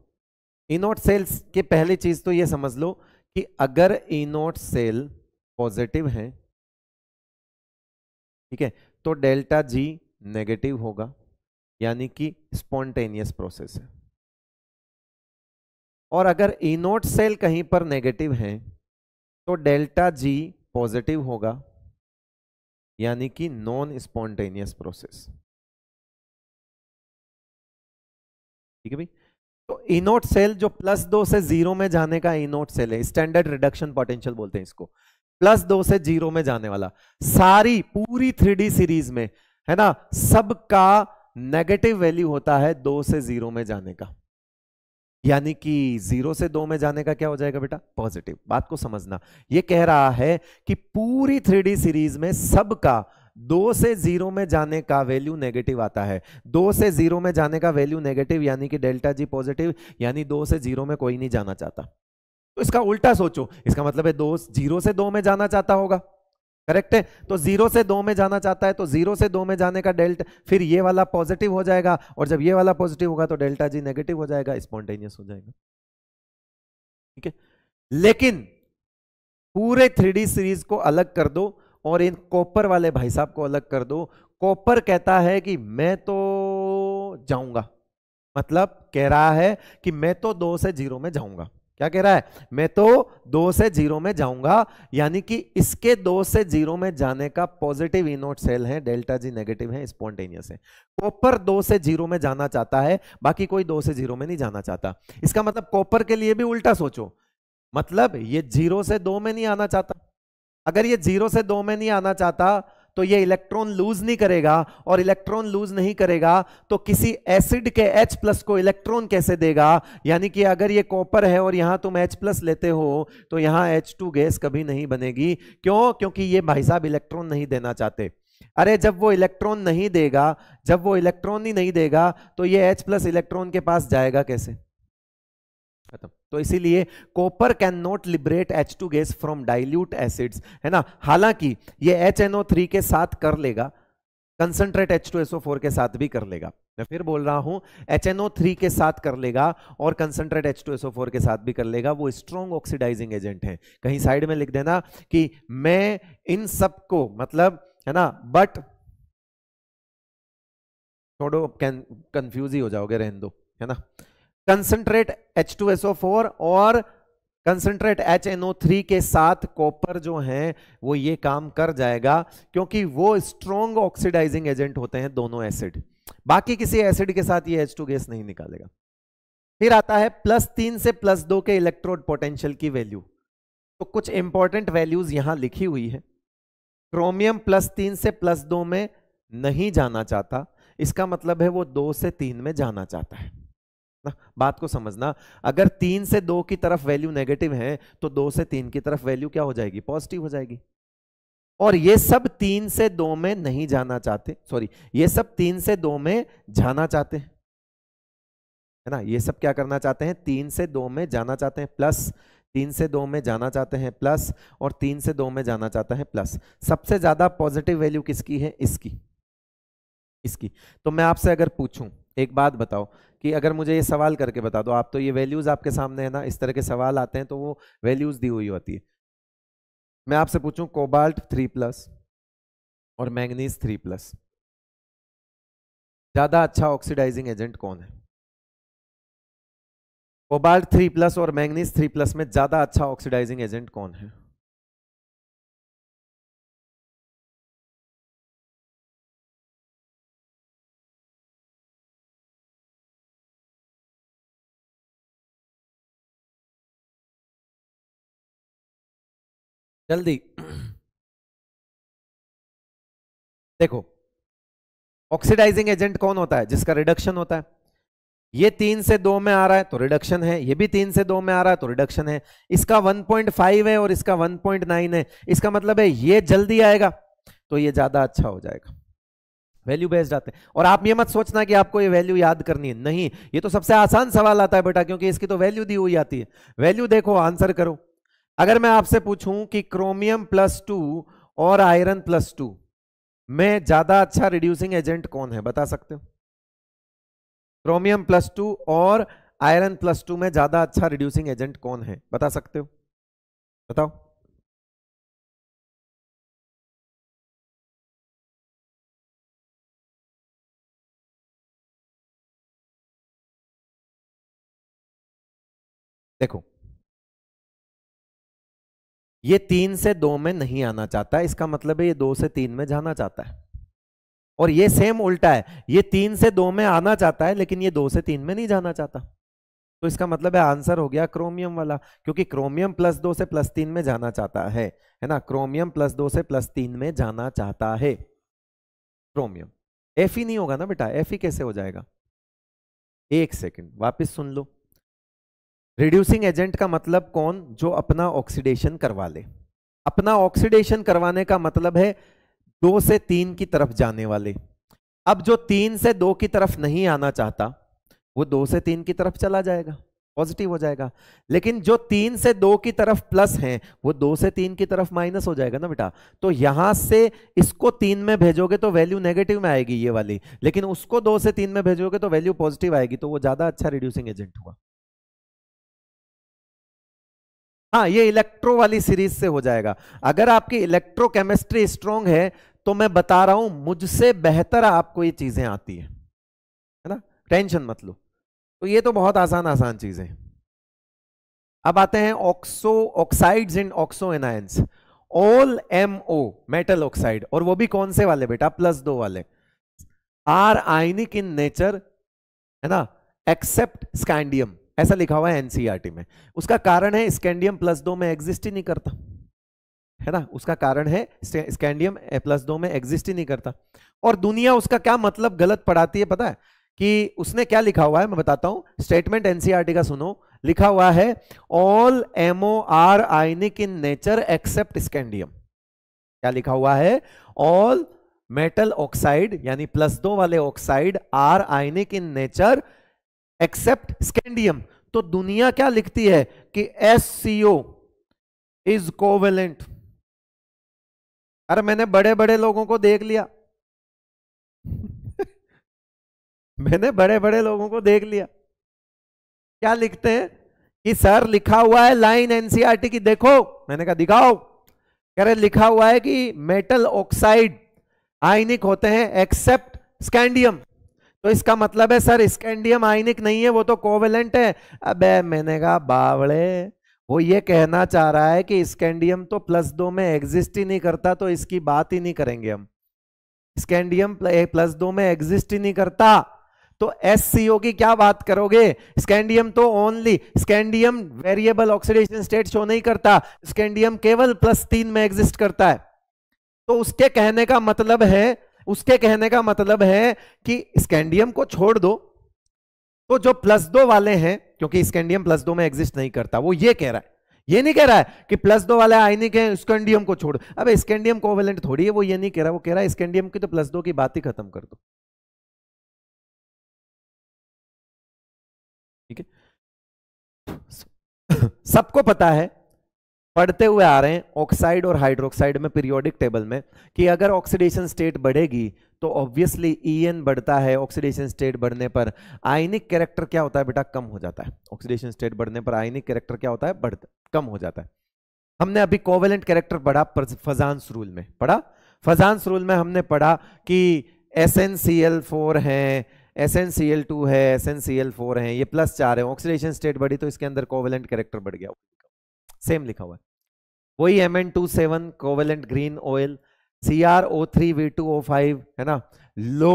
E naught cells के पहले चीज तो ये समझ लो कि अगर ई नोट सेल पॉजिटिव है ठीक है तो डेल्टा जी नेगेटिव होगा यानी कि स्पॉन्टेनियस प्रोसेस है और अगर इनोट e सेल कहीं पर नेगेटिव है तो डेल्टा जी पॉजिटिव होगा यानी कि नॉन स्पॉन्टेनियस प्रोसेस ठीक है भाई तो इनोट e सेल जो प्लस दो से जीरो में जाने का इनोट e सेल है स्टैंडर्ड रिडक्शन पोटेंशियल बोलते हैं इसको प्लस दो से जीरो में जाने वाला सारी पूरी थ्री सीरीज में है ना सबका नेगेटिव वैल्यू होता है दो से जीरो में जाने का यानी कि जीरो से दो में जाने का क्या हो जाएगा बेटा पॉजिटिव बात को समझना ये कह रहा है कि पूरी थ्री सीरीज में सबका दो से जीरो में जाने का वैल्यू नेगेटिव आता है दो से जीरो में जाने का वैल्यू नेगेटिव यानी कि डेल्टा जी पॉजिटिव यानी दो से जीरो में कोई नहीं जाना चाहता तो इसका उल्टा सोचो इसका मतलब है दो जीरो से दो में जाना चाहता होगा करेक्ट है तो जीरो से दो में जाना चाहता है तो जीरो से दो में जाने का डेल्टा फिर ये वाला पॉजिटिव हो जाएगा और जब ये वाला पॉजिटिव होगा तो डेल्टा जी नेगेटिव हो जाएगा स्पॉन्टेनियस हो जाएगा ठीक है लेकिन पूरे थ्री सीरीज को अलग कर दो और इन कॉपर वाले भाई साहब को अलग कर दो कॉपर कहता है कि मैं तो जाऊंगा मतलब कह रहा है कि मैं तो दो से जीरो में जाऊंगा क्या कह रहा है मैं तो दो से जीरो में जाऊंगा यानी कि इसके दो से जीरो में जाने का पॉजिटिव इनोट सेल है डेल्टा जी नेगेटिव है स्पॉन्टेनियस है कॉपर दो से जीरो में जाना चाहता है बाकी कोई दो से जीरो में नहीं जाना चाहता इसका मतलब कॉपर के लिए भी उल्टा सोचो मतलब ये जीरो से दो में नहीं आना चाहता अगर ये जीरो से दो में नहीं आना चाहता तो ये इलेक्ट्रॉन लूज नहीं करेगा और इलेक्ट्रॉन लूज नहीं करेगा तो किसी एसिड के H प्लस को इलेक्ट्रॉन कैसे देगा यानी कि अगर ये कॉपर है और यहां तुम H प्लस लेते हो तो यहां टू गैस कभी नहीं बनेगी क्यों क्योंकि ये भाई साहब इलेक्ट्रॉन नहीं देना चाहते अरे जब वो इलेक्ट्रॉन नहीं देगा जब वो इलेक्ट्रॉन ही नहीं देगा तो ये H प्लस इलेक्ट्रॉन के पास जाएगा कैसे खत्म तो इसीलिए copper can not liberate H two gas from dilute acids है ना हालांकि ये एच के साथ कर लेगा कंसनट्रेट एच टू के साथ भी कर लेगा मैं फिर बोल रहा हूं एच एन के साथ कर लेगा और कंसनट्रेट एच टू के साथ भी कर लेगा वो स्ट्रॉन्ग ऑक्सीडाइजिंग एजेंट है कहीं साइड में लिख देना कि मैं इन सब को मतलब है ना बट छोड़ो कैन कंफ्यूज ही हो जाओगे रहन दो है ना एसओ H2SO4 और कंसनट्रेट HNO3 के साथ कॉपर जो है वो ये काम कर जाएगा क्योंकि वो स्ट्रॉन्ग ऑक्सीडाइजिंग एजेंट होते हैं दोनों एसिड बाकी किसी एसिड के साथ ये H2 गैस नहीं निकालेगा फिर आता है प्लस तीन से प्लस दो के इलेक्ट्रोड पोटेंशियल की वैल्यू तो कुछ इंपॉर्टेंट वैल्यूज यहां लिखी हुई है क्रोमियम प्लस तीन से प्लस दो में नहीं जाना चाहता इसका मतलब है वो दो से तीन में जाना चाहता है ना बात को समझना अगर तीन से दो की तरफ वैल्यू नेगेटिव है तो दो से तीन की तरफ वैल्यू क्या हो जाएगी पॉजिटिव हो जाएगी और ये सब तीन से दो में नहीं जाना चाहते सॉरी ये सब तीन से दो में जाना चाहते हैं है ना ये सब क्या करना चाहते हैं तीन से दो में जाना चाहते हैं प्लस तीन से दो में जाना चाहते हैं प्लस और तीन से दो में जाना चाहता है प्लस सबसे ज्यादा पॉजिटिव वैल्यू किसकी है इसकी इसकी तो मैं आपसे अगर पूछूं एक बात बताओ कि अगर मुझे ये सवाल करके बता दो आप तो ये वैल्यूज़ आपके सामने है ना इस तरह के सवाल आते हैं तो वो वैल्यूज़ दी हुई होती है मैं आपसे पूछूं कोबाल्ट थ्री प्लस और मैंगनीज थ्री प्लस ज़्यादा अच्छा ऑक्सीडाइजिंग एजेंट कौन है कोबाल्ट थ्री प्लस और मैंगनीज थ्री प्लस में ज़्यादा अच्छा ऑक्सीडाइजिंग एजेंट कौन है जल्दी देखो ऑक्सीडाइजिंग एजेंट कौन होता है जिसका रिडक्शन होता है ये तीन से दो में आ रहा है तो रिडक्शन है ये भी तीन से दो में आ रहा है तो रिडक्शन है इसका 1.5 है और इसका 1.9 है इसका मतलब है ये जल्दी आएगा तो ये ज्यादा अच्छा हो जाएगा वैल्यू बेस्ड आते हैं और आप ये मत सोचना कि आपको ये वैल्यू याद करनी है नहीं ये तो सबसे आसान सवाल आता है बेटा क्योंकि इसकी तो वैल्यू दी हुई आती है वैल्यू देखो आंसर करो अगर मैं आपसे पूछूं कि क्रोमियम प्लस टू और आयरन प्लस टू में ज्यादा अच्छा रिड्यूसिंग एजेंट कौन है बता सकते हो क्रोमियम प्लस टू और आयरन प्लस टू में ज्यादा अच्छा रिड्यूसिंग एजेंट कौन है बता सकते हो बताओ देखो ये तीन से दो में नहीं आना चाहता इसका मतलब है ये दो से तीन में जाना चाहता है और ये सेम उल्टा है ये तीन से दो में आना चाहता है लेकिन ये दो से तीन में नहीं जाना चाहता तो इसका मतलब है आंसर हो गया क्रोमियम वाला क्योंकि क्रोमियम प्लस दो से प्लस तीन में जाना चाहता है है ना क्रोमियम प्लस दो से प्लस तीन में जाना चाहता है क्रोमियम एफ ही नहीं होगा ना बेटा एफ ही कैसे हो जाएगा एक सेकंड वापस सुन लो रिड्यूसिंग एजेंट का मतलब कौन जो अपना ऑक्सीडेशन करवा ले अपना ऑक्सीडेशन करवाने का मतलब है दो से तीन की तरफ जाने वाले अब जो तीन से दो की तरफ नहीं आना चाहता वो दो से तीन की तरफ चला जाएगा पॉजिटिव हो जाएगा लेकिन जो तीन से दो की तरफ प्लस हैं वो दो से तीन की तरफ माइनस हो जाएगा ना बेटा तो यहां से इसको तीन में भेजोगे तो वैल्यू नेगेटिव में आएगी ये वाली लेकिन उसको दो से तीन में भेजोगे तो वैल्यू पॉजिटिव आएगी तो वो ज्यादा अच्छा रिड्यूसिंग एजेंट हुआ हाँ ये इलेक्ट्रो वाली सीरीज से हो जाएगा अगर आपकी इलेक्ट्रोकेमिस्ट्री स्ट्रांग है तो मैं बता रहा हूं मुझसे बेहतर आपको ये चीजें आती है है ना टेंशन मत लो तो ये तो बहुत आसान आसान चीजें अब आते हैं oxo oxides and oxo anions all M O metal oxide और वो भी कौन से वाले बेटा प्लस दो वाले आर आइनिक इन नेचर है ना एक्सेप्ट स्कैंडियम ऐसा लिखा हुआ है एनसीईआरटी e में उसका कारण है स्कैंडियम प्लस दो में एग्जिस्ट ही नहीं करता है ना उसका कारण है स्कैंडियम प्लस दो में एग्जिस्ट ही नहीं करता और दुनिया उसका क्या मतलब गलत पढ़ाती है पता है कि उसने क्या लिखा हुआ है मैं बताता हूं स्टेटमेंट एनसीआरटी e का सुनो लिखा हुआ है all M O are ionic in nature except scandium क्या लिखा हुआ है ऑल मेटल ऑक्साइड यानी प्लस दो वाले oxide are ionic in nature except scandium तो दुनिया क्या लिखती है कि S C O is covalent अरे मैंने बड़े बड़े लोगों को देख लिया मैंने बड़े बड़े लोगों को देख लिया क्या लिखते हैं कि सर लिखा हुआ है लाइन एनसीआरटी e की देखो मैंने कहा दिखाओ कह रहे लिखा हुआ है कि मेटल ऑक्साइड आयनिक होते हैं एक्सेप्ट स्कैंडियम तो इसका मतलब है सर स्कैंडियम आयनिक नहीं है वो तो कोवेलेंट है अबे मैंने कहा बावड़े वो ये कहना चाह रहा है कि स्कैंडियम तो प्लस दो में एग्जिस्ट ही नहीं करता तो इसकी बात ही नहीं करेंगे हम स्कैंडियम प्लस दो में एग्जिस्ट ही नहीं करता तो एस सीओ की क्या बात करोगे स्कैंडियम तो only scandium variable oxidation state show नहीं करता स्कैंडियम केवल प्लस तीन में एग्जिस्ट करता है तो उसके कहने का मतलब है उसके कहने का मतलब है कि स्कैंडियम को छोड़ दो तो जो प्लस दो वाले हैं क्योंकि स्कैंडियम प्लस दो में एग्जिस्ट नहीं करता वो ये कह रहा है ये नहीं कह रहा है कि प्लस दो वाले आयनिक है स्कैंडियम को छोड़ अब स्कैंडियम कोवेलेंट थोड़ी है वो ये नहीं कह रहा वो कह रहा है स्कैंडियम की तो प्लस दो की बात ही खत्म कर दो ठीक है सबको पता है पढ़ते हुए आ रहे हैं ऑक्साइड और हाइड्रोक्साइड में पीरियोडिक टेबल में कि अगर ऑक्सीडेशन स्टेट बढ़ेगी तो ऑब्वियसली ई बढ़ता है ऑक्सीडेशन स्टेट बढ़ने पर आयनिक कैरेक्टर क्या होता है बेटा कम हो जाता है ऑक्सीडेशन स्टेट बढ़ने पर आयनिक कैरेक्टर क्या होता है बढ़ता कम हो जाता है हमने अभी कोवेलेंट कैरेक्टर पढ़ा फजांस रूल में पढ़ा फजांस रूल में हमने पढ़ा कि S N C L four है S N C L two है S N C L four है ये प्लस चार है ऑक्सीडेशन स्टेट बढ़ी तो इसके अंदर कोवेलेंट कैरेक्टर बढ़ गया सेम लिखा हुआ है वही M N two seven covalent green oil C R O three V two O five है ना लो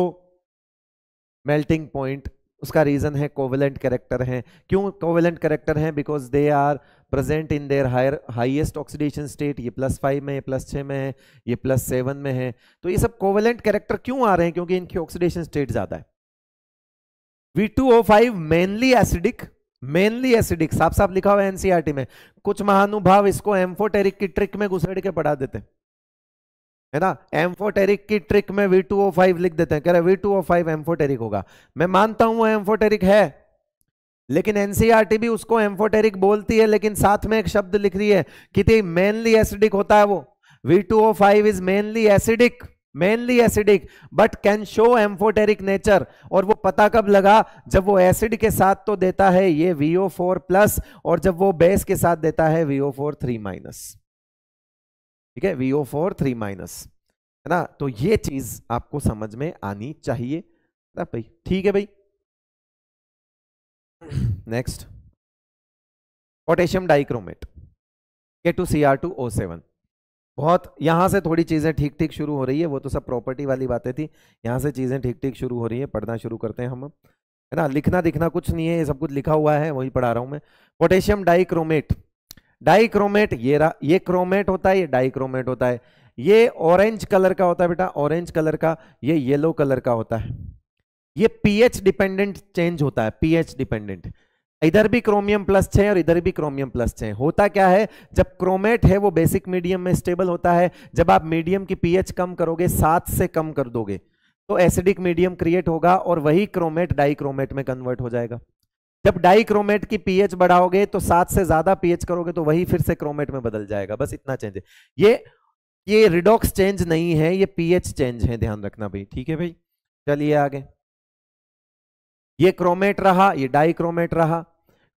मेल्टिंग पॉइंट उसका रीजन है कोवेलेंट कैरेक्टर हैं क्यों कोवेलेंट कैरेक्टर हैं because they are present in their higher highest oxidation state ये plus five में है प्लस छः में है ये प्लस सेवन में है तो ये सब कोवेलेंट कैरेक्टर क्यों आ रहे हैं क्योंकि इनकी ऑक्सीडेशन स्टेट ज़्यादा है V two O five mainly acidic mainly acidic साफ साफ लिखा हुआ है एनसीईआरटी e में कुछ महानुभाव इसको एम्फोटेरिक की ट्रिक में घुसेड़ के पढ़ा देते हैं है ना एम्फोटेरिक की ट्रिक में वी टू ओ फाइव लिख देते हैं कह रहे V two O five amphoteric होगा मैं मानता हूं वो एम्फोटेरिक है लेकिन एनसीआरटी e भी उसको एम्फोटेरिक बोलती है लेकिन साथ में एक शब्द लिख रही है कि मेनली एसिडिक होता है वो V two O five is mainly acidic mainly acidic but can show amphoteric nature और वो पता कब लगा जब वो एसिड के साथ तो देता है ये वीओ फोर प्लस और जब वो बेस के साथ देता है वीओ फोर थ्री माइनस ठीक है वीओ फोर थ्री माइनस है ना तो ये चीज आपको समझ में आनी चाहिए ना भाई ठीक है भाई next potassium dichromate K two C R two O seven बहुत यहाँ से थोड़ी चीज़ें ठीक ठीक शुरू हो रही है वो तो सब प्रॉपर्टी वाली बातें थी यहाँ से चीज़ें ठीक ठीक शुरू हो रही है पढ़ना शुरू करते हैं हम है ना लिखना दिखना कुछ नहीं है ये सब कुछ लिखा हुआ है वही पढ़ा रहा हूँ मैं पोटेशियम डाइक्रोमेट डाइक्रोमेट ये रा, ये क्रोमेट होता है ये डाइक्रोमेट होता है ये ऑरेंज कलर का होता है बेटा ऑरेंज कलर का ये येलो कलर का होता है ये पीएच डिपेंडेंट चेंज होता है पीएच डिपेंडेंट इधर भी क्रोमियम प्लस छः और इधर भी क्रोमियम प्लस छः होता क्या है जब क्रोमेट है वो बेसिक मीडियम में स्टेबल होता है जब आप मीडियम की पीएच कम करोगे सात से कम कर दोगे तो एसिडिक मीडियम क्रिएट होगा और वही क्रोमेट डाइक्रोमेट में कन्वर्ट हो जाएगा जब डाइक्रोमेट की पीएच बढ़ाओगे तो सात से ज्यादा पीएच करोगे तो वही फिर से क्रोमेट में बदल जाएगा बस इतना चेंज है ये ये रिडॉक्स चेंज नहीं है ये पीएच चेंज है ध्यान रखना भाई ठीक है भाई चलिए आगे ये क्रोमेट रहा ये डाइक्रोमेट रहा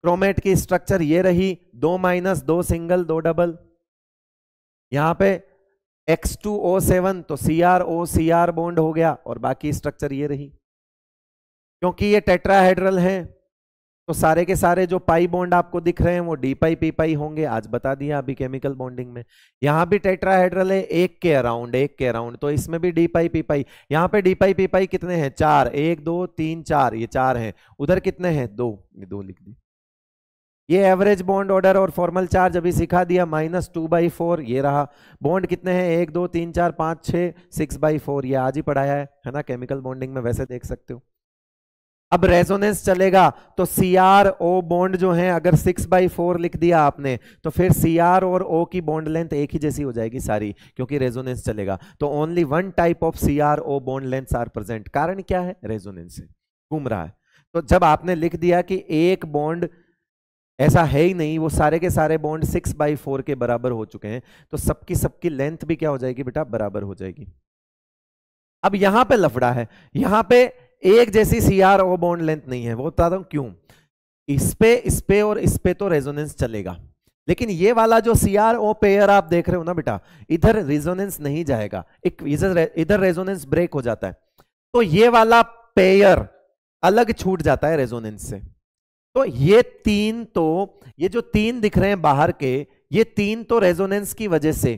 क्रोमेट की स्ट्रक्चर ये रही दो माइनस दो सिंगल दो डबल यहां पे X2O7 तो सी आर बॉन्ड हो गया और बाकी स्ट्रक्चर ये रही क्योंकि ये टेट्राहेड्रल है तो सारे के सारे जो पाई बॉन्ड आपको दिख रहे हैं वो डी पाई पी पाई होंगे आज बता दिया अभी केमिकल बॉन्डिंग में यहां भी टेट्राहेड्रल है एक के अराउंड एक के अराउंड तो इसमें भी डी पाई पी पाई यहां पे डी पाई पी पाई कितने हैं चार एक दो तीन चार ये चार हैं उधर कितने हैं दो ये दो लिख दी ये एवरेज बॉन्ड ऑर्डर और फॉर्मल चार्ज अभी सिखा दिया माइनस टू बाई फोर ये रहा बॉन्ड कितने हैं एक दो तीन चार पाँच छः सिक्स बाई फोर ये आज ही पढ़ाया है है ना केमिकल बॉन्डिंग में वैसे देख सकते हो अब रेजोनेंस चलेगा तो सी आर ओ बॉन्ड जो है अगर सिक्स बाई फोर लिख दिया आपने तो फिर सी आर और ओ की बॉन्ड लेंथ एक ही जैसी हो जाएगी सारी क्योंकि रेजोनेंस चलेगा तो only one type of C R O bond length are present कारण क्या है रेजोनेंस घूम रहा है तो जब आपने लिख दिया कि एक बॉन्ड ऐसा है ही नहीं वो सारे के सारे बॉन्ड सिक्स बाई फोर के बराबर हो चुके हैं तो सबकी सबकी लेंथ भी क्या हो जाएगी बेटा बराबर हो जाएगी अब यहां पे लफड़ा है यहां पे एक जैसी C R O bond length नहीं है वो बता दूं क्यों इस पे इस पे और इस पे तो रेजोनेंस चलेगा लेकिन ये वाला जो सी आर ओ पेयर आप देख रहे हो ना बेटा इधर रेजोनेंस नहीं जाएगा एक इधर इधर रेजोनेंस ब्रेक हो जाता है तो ये वाला पेयर अलग छूट जाता है रेजोनेंस से तो ये तीन तो ये जो तीन दिख रहे हैं बाहर के ये तीन तो रेजोनेंस की वजह से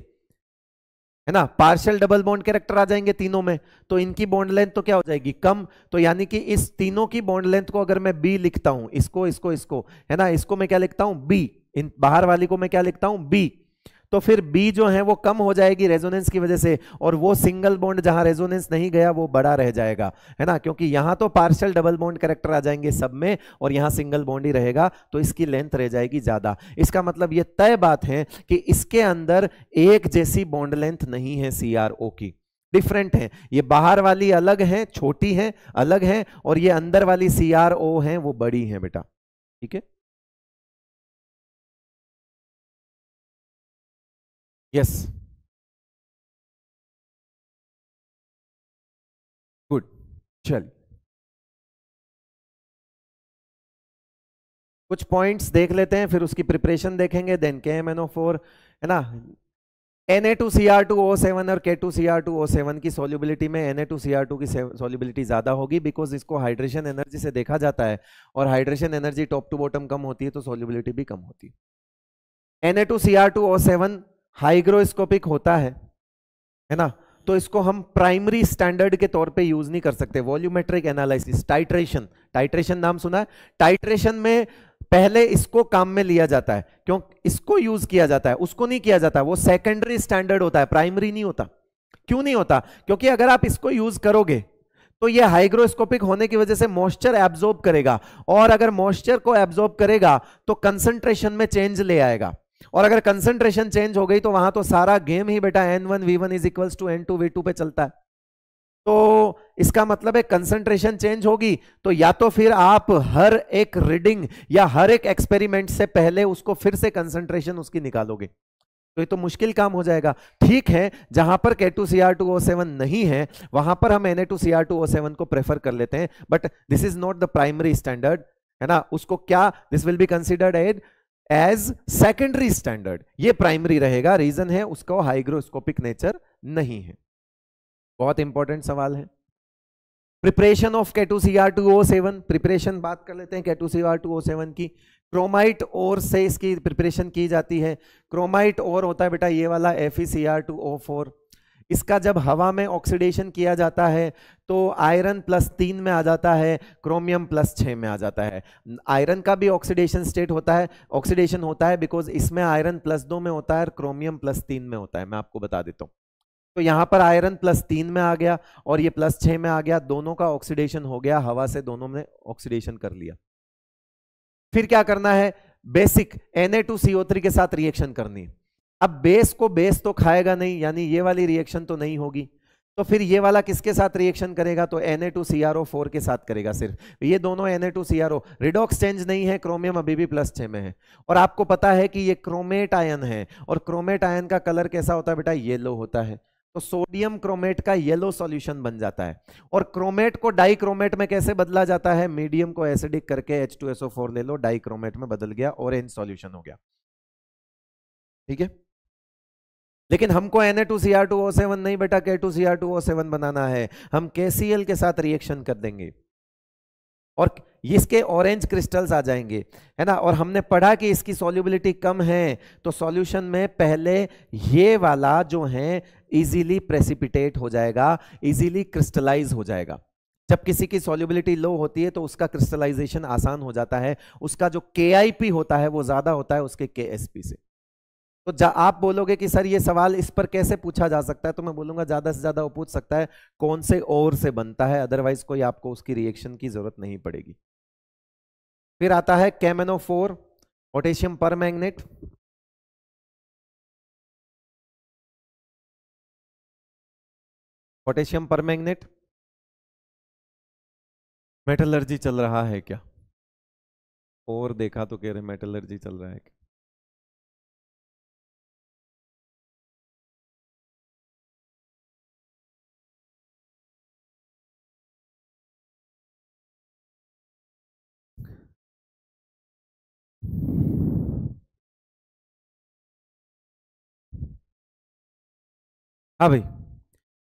है ना पार्शियल डबल बॉन्ड कैरेक्टर आ जाएंगे तीनों में तो इनकी बॉन्ड लेंथ तो क्या हो जाएगी कम तो यानी कि इस तीनों की बॉन्ड लेंथ को अगर मैं बी लिखता हूं इसको इसको इसको है ना इसको मैं क्या लिखता हूं बी इन बाहर वाली को मैं क्या लिखता हूं बी तो फिर बी जो है वो कम हो जाएगी रेजोनेंस की वजह से और वो सिंगल बॉन्ड जहां रेजोनेंस नहीं गया वो बड़ा रह जाएगा है ना क्योंकि यहां तो पार्शियल डबल बॉन्ड करेक्टर आ जाएंगे सब में और यहां सिंगल बॉन्ड ही रहेगा तो इसकी लेंथ रह जाएगी ज्यादा इसका मतलब ये तय बात है कि इसके अंदर एक जैसी बॉन्ड लेंथ नहीं है सीआरओ की डिफरेंट है ये बाहर वाली अलग है छोटी है अलग है और ये अंदर वाली सी आर ओ वो बड़ी है बेटा ठीक है yes गुड चलिए कुछ पॉइंट्स देख लेते हैं फिर उसकी प्रिपरेशन देखेंगे देन के एम एन ओ फोर है ना N A two C R two O seven और K two C R two O seven की सोल्यूबिलिटी में N A two C R two की सोल्यूबिलिटी ज़्यादा होगी बिकॉज इसको हाइड्रेशन एनर्जी से देखा जाता है और hydration energy top to bottom कम होती है तो सोल्यूबिलिटी भी कम होती है N A two C R two O seven hygroscopic होता है है ना तो इसको हम प्राइमरी स्टैंडर्ड के तौर पे यूज नहीं कर सकते वॉल्यूमेट्रिक एनालिसिस टाइट्रेशन टाइट्रेशन नाम सुना है टाइट्रेशन में पहले इसको काम में लिया जाता है क्यों इसको यूज किया जाता है उसको नहीं किया जाता वो सेकेंडरी स्टैंडर्ड होता है प्राइमरी नहीं होता क्यों नहीं होता क्योंकि अगर आप इसको यूज करोगे तो ये हाइग्रोस्कोपिक होने की वजह से मॉइस्चर एब्जॉर्ब करेगा और अगर मॉइस्चर को एब्जॉर्ब करेगा तो कंसंट्रेशन में चेंज ले आएगा और अगर कंसंट्रेशन चेंज हो गई तो वहां तो सारा गेम ही बेटा N one V one is equal to N two V two पे चलता है तो इसका मतलब है कंसंट्रेशन चेंज होगी तो या तो फिर आप हर एक रीडिंग या हर एक एक्सपेरिमेंट से पहले उसको फिर से कंसंट्रेशन उसकी निकालोगे तो ये तो मुश्किल काम हो जाएगा ठीक है जहां पर K two two C R O seven नहीं है वहां पर हम N A two two C R O seven को प्रेफर कर लेते हैं but this is not the primary standard है ना उसको क्या this will be considered add as secondary standard ये प्राइमरी रहेगा रीजन है उसको हाइग्रोस्कोपिक नेचर नहीं है बहुत इंपॉर्टेंट सवाल है preparation of K two C R two O seven preparation बात कर लेते हैं K two C R two O seven की क्रोमाइट और से इसकी प्रिपरेशन की जाती है क्रोमाइट और होता है बेटा ये वाला F E C R two O four इसका जब हवा में ऑक्सीडेशन किया जाता है तो आयरन प्लस तीन में आ जाता है क्रोमियम प्लस छः में आ जाता है आयरन का भी ऑक्सीडेशन स्टेट होता है ऑक्सीडेशन होता है बिकॉज इसमें आयरन प्लस दो में होता है और क्रोमियम प्लस तीन में होता है मैं आपको बता देता हूँ तो यहाँ पर आयरन प्लस तीन में आ गया और ये प्लस छः में आ गया दोनों का ऑक्सीडेशन हो गया हवा से दोनों ने ऑक्सीडेशन कर लिया फिर क्या करना है बेसिक Na2CO3 के साथ रिएक्शन करनी है अब बेस को बेस तो खाएगा नहीं यानी ये वाली रिएक्शन तो नहीं होगी तो फिर ये वाला किसके साथ रिएक्शन करेगा तो Na2CrO4 के साथ करेगा सिर्फ ये दोनों Na2CrO रिडॉक्स चेंज नहीं है क्रोमियम अभी भी प्लस छह में है और आपको पता है कि ये क्रोमेट आयन है और क्रोमेट आयन का कलर कैसा होता है बेटा येलो होता है तो सोडियम क्रोमेट का येलो सॉल्यूशन बन जाता है और क्रोमेट को डाइक्रोमेट में कैसे बदला जाता है मीडियम को एसिडिक करके H2SO4 ले लो डाइक्रोमेट में बदल गया ऑरेंज सॉल्यूशन हो गया ठीक है लेकिन हमको Na2Cr2O7 नहीं बेटा K2Cr2O7 बनाना है हम KCl के साथ रिएक्शन कर देंगे और इसके ऑरेंज क्रिस्टल्स आ जाएंगे है ना और हमने पढ़ा कि इसकी सॉल्युबिलिटी कम है तो सॉल्यूशन में पहले ये वाला जो है इजीली प्रेसिपिटेट हो जाएगा इजीली क्रिस्टलाइज हो जाएगा जब किसी की सॉल्युबिलिटी लो होती है तो उसका क्रिस्टलाइजेशन आसान हो जाता है उसका जो के होता है वो ज़्यादा होता है उसके के से तो आप बोलोगे कि सर ये सवाल इस पर कैसे पूछा जा सकता है तो मैं बोलूंगा ज्यादा से ज्यादा वो पूछ सकता है कौन से और से बनता है अदरवाइज कोई आपको उसकी रिएक्शन की जरूरत नहीं पड़ेगी फिर आता है four potassium permanganate potassium permanganate metallurgy चल रहा है क्या और देखा तो कह रहे मेटलर्जी चल रहा है क्या हाँ भाई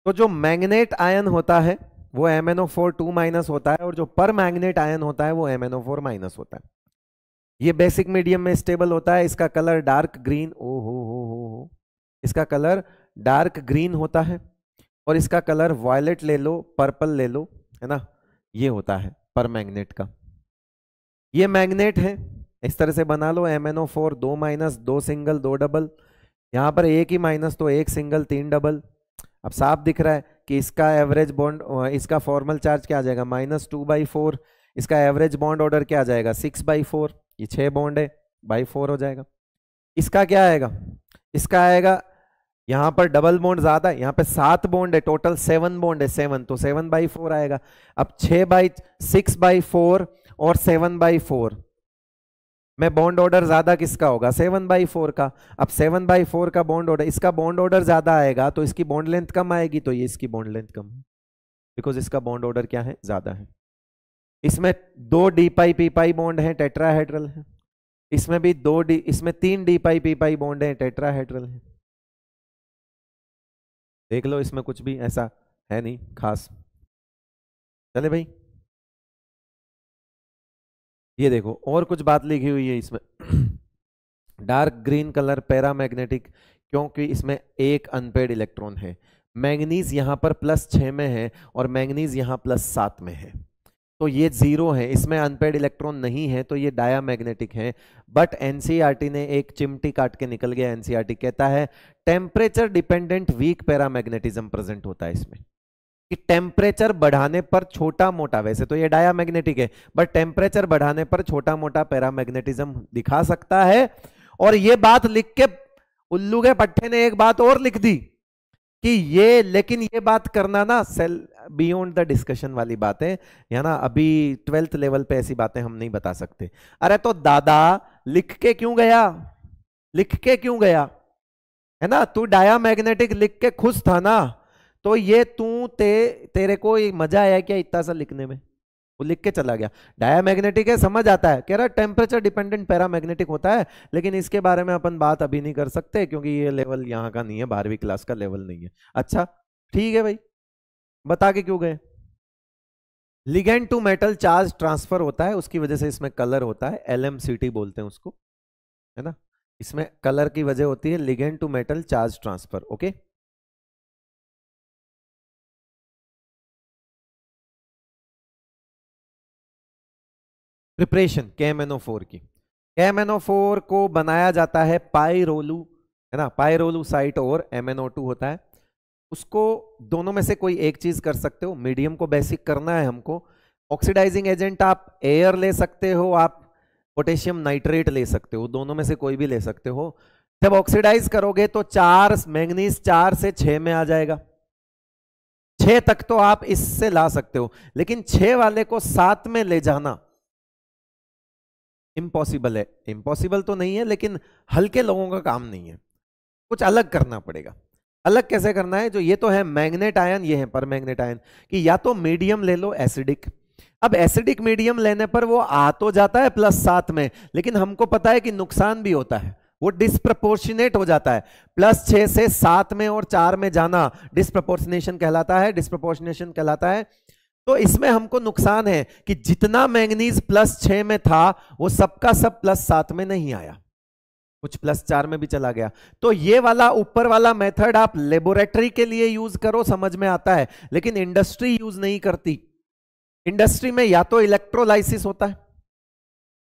तो जो मैग्नेट आयन होता है वो M N O four two minus होता है और जो पर मैग्नेट आयन होता है वो M N O four minus होता है ये बेसिक मीडियम में स्टेबल होता है इसका कलर डार्क ग्रीन ओ हो हो हो हो इसका कलर डार्क ग्रीन होता है और इसका कलर वॉयलेट ले लो पर्पल ले लो है ना ये होता है पर मैग्नेट का ये मैग्नेट है इस तरह से बना लो एम एन ओ फोर दो माइनस दो सिंगल दो डबल यहाँ पर एक ही माइनस तो एक सिंगल तीन डबल अब साफ दिख रहा है कि इसका एवरेज बॉन्ड इसका फॉर्मल चार्ज क्या आ जाएगा माइनस टू बाई फोर इसका एवरेज बॉन्ड ऑर्डर क्या आ जाएगा सिक्स बाई फोर ये छह बॉन्ड है बाई फोर हो जाएगा इसका क्या आएगा इसका आएगा यहाँ पर डबल बॉन्ड ज़्यादा है यहाँ पर सात बॉन्ड है टोटल सेवन बॉन्ड है सेवन तो सेवन बाई फोर आएगा अब छः बाई सिक्स बाई फोर और सेवन बाई फोर मैं बॉन्ड ऑर्डर ज़्यादा किसका होगा सेवन बाई फोर का अब सेवन बाई फोर का बॉन्ड ऑर्डर इसका बॉन्ड ऑर्डर ज़्यादा आएगा तो इसकी बॉन्ड लेंथ कम आएगी तो ये इसकी बॉन्ड लेंथ कम है बिकॉज इसका बॉन्ड ऑर्डर क्या है ज़्यादा है इसमें दो d pi p pi bond है टेट्राहेड्रल है इसमें भी दो डी इसमें तीन d pi p pi bond है टेट्राहेड्रल है देख लो इसमें कुछ भी ऐसा है नहीं खास चले भाई ये देखो और कुछ बात लिखी हुई है इसमें डार्क ग्रीन कलर पैरामैग्नेटिक क्योंकि इसमें एक अनपेड इलेक्ट्रॉन है मैंगनीज यहाँ पर प्लस छ में है और मैंगनीज यहाँ प्लस सात में है तो ये जीरो है इसमें अनपेड इलेक्ट्रॉन नहीं है तो ये डाया मैग्नेटिक है बट एनसीईआरटी e ने एक चिमटी काट के निकल गया एनसीईआरटी e कहता है temperature dependent weak paramagnetism present होता है इसमें कि टेम्परेचर बढ़ाने पर छोटा मोटा वैसे तो ये डायामैग्नेटिक है बट टेम्परेचर बढ़ाने पर छोटा मोटा पैरामैग्नेटिज्म दिखा सकता है और ये बात लिख के उल्लू के पट्टे ने एक बात और लिख दी कि ये लेकिन ये बात करना ना सेल बियॉन्ड द डिस्कशन वाली बात है या ना अभी ट्वेल्थ लेवल पे ऐसी बातें हम नहीं बता सकते अरे तो दादा लिख के क्यों गया लिख के क्यों गया है ना तू डाया मैग्नेटिक लिख के खुश था ना तो ये तू ते तेरे को मजा आया क्या इतना सा लिखने में वो लिख के चला गया डायामैग्नेटिक है समझ आता है कह रहा टेम्परेचर डिपेंडेंट पैरामैग्नेटिक होता है लेकिन इसके बारे में अपन बात अभी नहीं कर सकते क्योंकि ये लेवल यहाँ का नहीं है बारहवीं क्लास का लेवल नहीं है अच्छा ठीक है भाई बता के क्यों गए ligand to metal charge transfer होता है उसकी वजह से इसमें कलर होता है एल बोलते हैं उसको है ना इसमें कलर की वजह होती है ligand to metal charge transfer okay preparation KMnO four की कैमेनो फोर को बनाया जाता है पाइरोलू है ना पाइरोलू साइट और एमएनओ टू होता है उसको दोनों में से कोई एक चीज कर सकते हो मीडियम को बेसिक करना है हमको ऑक्सीडाइजिंग एजेंट आप एयर ले सकते हो आप पोटेशियम नाइट्रेट ले सकते हो दोनों में से कोई भी ले सकते हो जब ऑक्सीडाइज करोगे तो चार मैंगनीज चार से छ में आ जाएगा छ तक तो आप इससे ला सकते हो लेकिन छ वाले को सात में ले जाना इम्पॉसिबल है इम्पॉसिबल तो नहीं है लेकिन हल्के लोगों का काम नहीं है कुछ अलग करना पड़ेगा अलग कैसे करना है जो ये तो है मैग्नेट आयन ये है पर मैग्नेट आयन कि या तो मीडियम ले लो एसिडिक अब एसिडिक मीडियम लेने पर वो आ तो जाता है प्लस सात में लेकिन हमको पता है कि नुकसान भी होता है वो डिस्प्रपोर्शनेट हो जाता है प्लस छ से सात में और चार में जाना डिस्प्रपोर्शनेशन कहलाता है डिस्प्रपोर्शनेशन कहलाता है तो इसमें हमको नुकसान है कि जितना मैंगनीज प्लस छ में था वो सबका सब प्लस सात में नहीं आया कुछ प्लस चार में भी चला गया तो ये वाला ऊपर वाला मेथड आप लेबोरेटरी के लिए यूज करो समझ में आता है लेकिन इंडस्ट्री यूज नहीं करती इंडस्ट्री में या तो इलेक्ट्रोलाइसिस होता है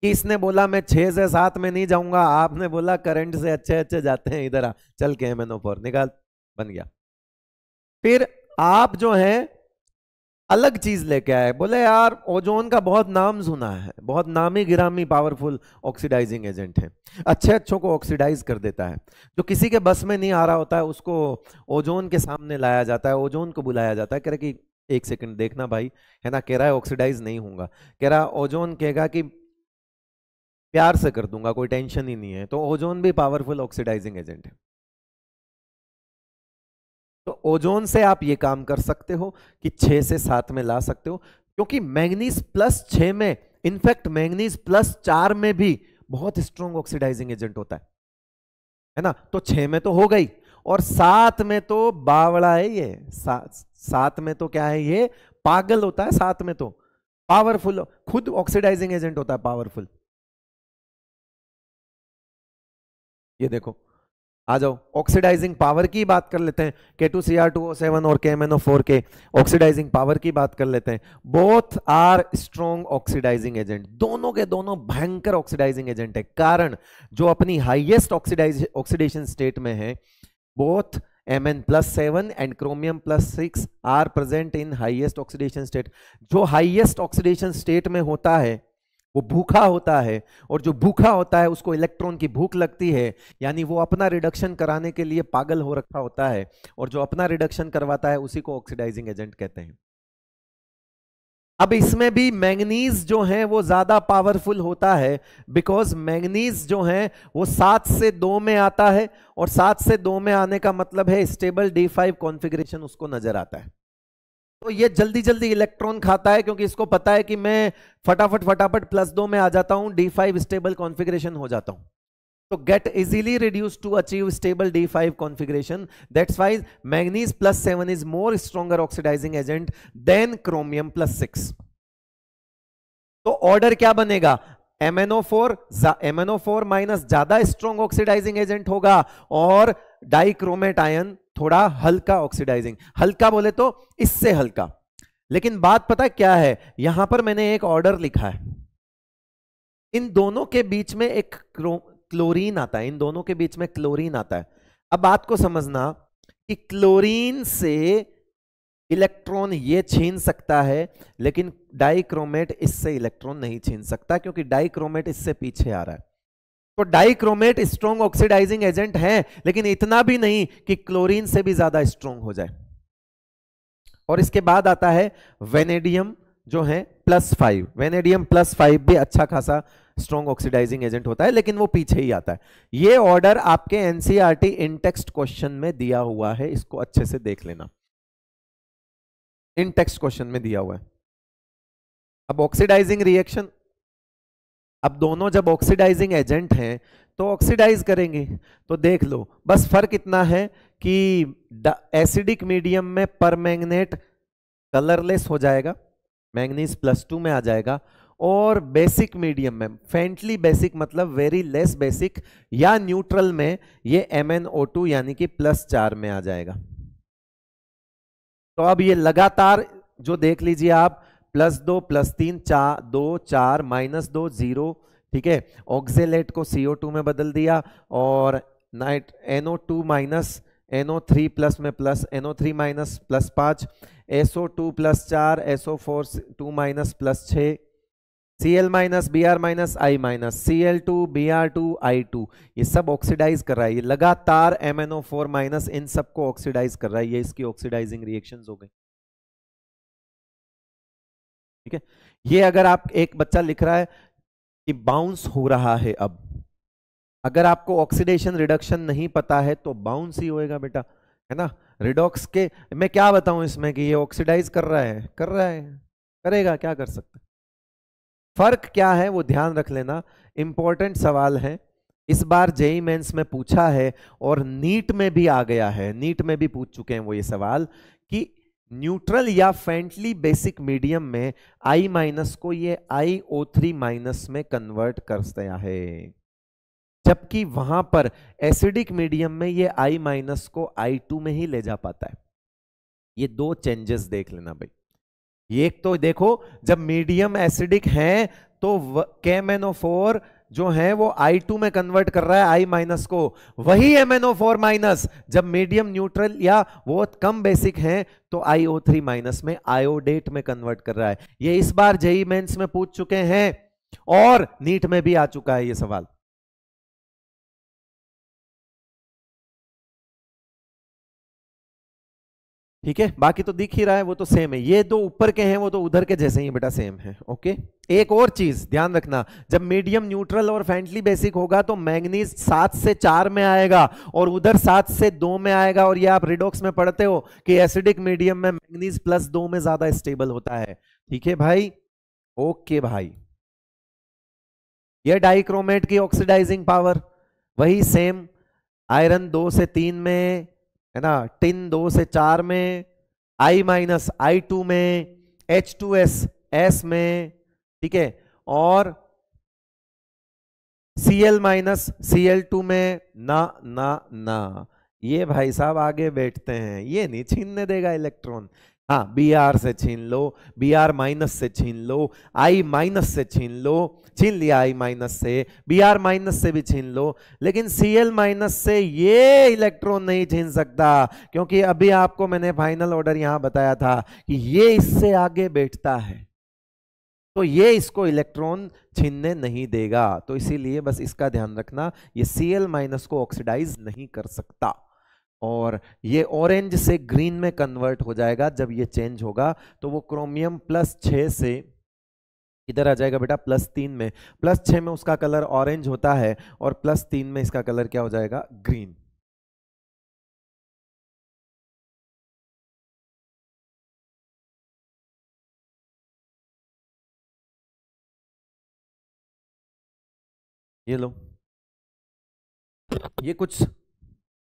कि इसने बोला मैं छह से सात में नहीं जाऊंगा आपने बोला करंट से अच्छे अच्छे जाते हैं इधर आ चल के एम निकाल बन गया फिर आप जो है अलग चीज़ लेके आए बोले यार ओजोन का बहुत नाम सुना है बहुत नामी गिरामी पावरफुल ऑक्सीडाइजिंग एजेंट है अच्छे अच्छों को ऑक्सीडाइज कर देता है जो किसी के बस में नहीं आ रहा होता है उसको ओजोन के सामने लाया जाता है ओजोन को बुलाया जाता है कह रहा कि एक सेकंड देखना भाई है ना कह रहा है ऑक्सीडाइज नहीं होगा कह रहा ओजोन कहेगा कि प्यार से कर दूंगा कोई टेंशन ही नहीं है तो ओजोन भी पावरफुल ऑक्सीडाइजिंग एजेंट है तो ओजोन से आप ये काम कर सकते हो कि छः से सात में ला सकते हो क्योंकि मैंगनीज प्लस छः में इनफैक्ट मैंगनीज प्लस चार में भी बहुत स्ट्रॉन्ग ऑक्सीडाइजिंग एजेंट होता है है ना तो छः में तो हो गई और सात में तो बावड़ा है ये सा, सात में तो क्या है ये पागल होता है सात में तो पावरफुल खुद ऑक्सीडाइजिंग एजेंट होता है पावरफुल ये देखो आ जाओ ऑक्सीडाइजिंग पावर की बात कर लेते हैं K two C R two O seven और K M N O four के ऑक्सीडाइजिंग पावर की बात कर लेते हैं both are strong oxidising agent दोनों के दोनों भयंकर ऑक्सीडाइजिंग एजेंट है कारण जो अपनी हाइएस्ट ऑक्सीडाइज ऑक्सीडेशन स्टेट में है both M N plus seven and chromium plus six are present in highest oxidation state जो हाइएस्ट ऑक्सीडेशन स्टेट में होता है वो भूखा होता है और जो भूखा होता है उसको इलेक्ट्रॉन की भूख लगती है यानी वो अपना रिडक्शन कराने के लिए पागल हो रखा होता है और जो अपना रिडक्शन करवाता है उसी को ऑक्सीडाइजिंग एजेंट कहते हैं अब इसमें भी मैंगनीज जो है वो ज़्यादा पावरफुल होता है बिकॉज मैंगनीज जो है वो सात से दो में आता है और सात से दो में आने का मतलब है स्टेबल डी फाइव कॉन्फिग्रेशन उसको नज़र आता है तो ये जल्दी जल्दी इलेक्ट्रॉन खाता है क्योंकि इसको पता है कि मैं फटाफट फटाफट प्लस दो में आ जाता हूं डी फाइव स्टेबल कॉन्फिग्रेशन हो जाता हूं तो get easily reduce to achieve stable d five configuration that's why manganese plus seven is more stronger oxidising agent than chromium plus six तो ऑर्डर क्या बनेगा MnO4 MnO4 माइनस ज्यादा strong oxidising agent होगा और डाइक्रोमेट आयन थोड़ा हल्का oxidising हल्का बोले तो इससे हल्का लेकिन बात पता क्या है यहां पर मैंने एक ऑर्डर लिखा है इन दोनों के बीच में एक क्लोरीन आता है इन दोनों के बीच में क्लोरीन आता है अब बात को समझना कि क्लोरीन से इलेक्ट्रॉन ये छीन सकता है लेकिन डाइक्रोमेट इससे इलेक्ट्रॉन नहीं छीन सकता क्योंकि डाइक्रोमेट इससे पीछे आ रहा है तो डाइक्रोमेट स्ट्रॉन्ग ऑक्सीडाइजिंग एजेंट है लेकिन इतना भी नहीं कि क्लोरीन से भी ज्यादा स्ट्रॉन्ग हो जाए और इसके बाद आता है वेनेडियम जो है plus five vanadium plus five भी अच्छा खासा स्ट्रॉन्ग ऑक्सीडाइजिंग एजेंट होता है लेकिन वो पीछे ही आता है ये ऑर्डर आपके एनसीआरटी इनटेक्स्ट क्वेश्चन में दिया हुआ है इसको अच्छे से देख लेना इनटेक्स्ट क्वेश्चन में दिया हुआ है अब ऑक्सीडाइजिंग रिएक्शन अब दोनों जब ऑक्सीडाइजिंग एजेंट हैं तो ऑक्सीडाइज करेंगे तो देख लो बस फर्क इतना है कि एसिडिक मीडियम में पर मैग्नेट कलरलेस हो जाएगा मैंगनीज प्लस टू में आ जाएगा और बेसिक मीडियम में फेंटली बेसिक मतलब वेरी लेस बेसिक या न्यूट्रल में ये एम एन ओ टू यानी कि प्लस चार में आ जाएगा तो अब ये लगातार जो देख लीजिए आप प्लस दो प्लस तीन चार दो चार माइनस दो जीरो ठीक है ऑक्सेलेट को सीओ टू में बदल दिया और nitrite NO two minus NO three plus में plus NO three minus plus पाँच ओ टू प्लस चार O four two minus plus छः C L minus B R minus I minus C L two B R two I two ये सब oxidise कर रहा है ये लगातार M N O four minus इन सबको ऑक्सीडाइज कर रहा है ये इसकी ऑक्सीडाइजिंग रिएक्शन हो गई ठीक है ये अगर आप एक बच्चा लिख रहा है कि बाउंस हो रहा है अब अगर आपको ऑक्सीडेशन रिडक्शन नहीं पता है तो बाउंस ही होएगा बेटा है ना रिडॉक्स के मैं क्या बताऊं इसमें कि ये ऑक्सीडाइज कर रहा है कर रहा है करेगा क्या कर सकता फर्क क्या है वो ध्यान रख लेना इंपॉर्टेंट सवाल है इस बार जेई मेंस e में पूछा है और नीट में भी आ गया है नीट में भी पूछ चुके हैं वो ये सवाल कि न्यूट्रल या फ्रेंडली बेसिक मीडियम में आई माइनस को ये आई ओ थ्री माइनस में कन्वर्ट कर दिया है जबकि वहां पर एसिडिक मीडियम में ये आई माइनस को आई टू में ही ले जा पाता है ये दो चेंजेस देख लेना भाई एक तो देखो जब मीडियम एसिडिक है तो फोर जो है वो आई टू में कन्वर्ट कर रहा है आई माइनस को वही M N O four minus जब मीडियम न्यूट्रल या बहुत कम बेसिक है तो आईओ थ्री माइनस में आयोडेट में कन्वर्ट कर रहा है ये इस बार जेई मेंस e में पूछ चुके हैं और नीट में भी आ चुका है ये सवाल ठीक है बाकी तो दिख ही रहा है वो तो सेम है ये दो ऊपर के हैं वो तो उधर के जैसे ही बेटा सेम है ओके एक और चीज ध्यान रखना जब मीडियम न्यूट्रल और फैंटली बेसिक होगा तो मैग्नीज सात से चार में आएगा और उधर सात से दो में आएगा और ये आप रिडोक्स में पढ़ते हो कि एसिडिक मीडियम में मैग्नीज प्लस दो में ज्यादा स्टेबल होता है ठीक है भाई ओके भाई यह डाइक्रोमेट की ऑक्सीडाइजिंग पावर वही सेम आयरन दो से तीन में है ना टिन दो से चार में आई माइनस आई टू में एच टू एस एस में ठीक है और C L minus C L two में ना ना ना ये भाई साहब आगे बैठते हैं ये नहीं छीनने देगा इलेक्ट्रॉन हाँ बी आर से छीन लो बी आर माइनस से छीन लो आई माइनस से छीन लो छीन लिया आई माइनस से बी आर माइनस से भी छीन लो लेकिन सी एल माइनस से ये इलेक्ट्रॉन नहीं छीन सकता क्योंकि अभी आपको मैंने फाइनल ऑर्डर यहां बताया था कि ये इससे आगे बैठता है तो ये इसको इलेक्ट्रॉन छीनने नहीं देगा तो इसीलिए बस इसका ध्यान रखना ये सी एल माइनस को ऑक्सीडाइज नहीं कर सकता और ये ऑरेंज से ग्रीन में कन्वर्ट हो जाएगा जब ये चेंज होगा तो वो क्रोमियम प्लस छः से इधर आ जाएगा बेटा प्लस तीन में प्लस छः में उसका कलर ऑरेंज होता है और प्लस तीन में इसका कलर क्या हो जाएगा ग्रीन ये लो ये कुछ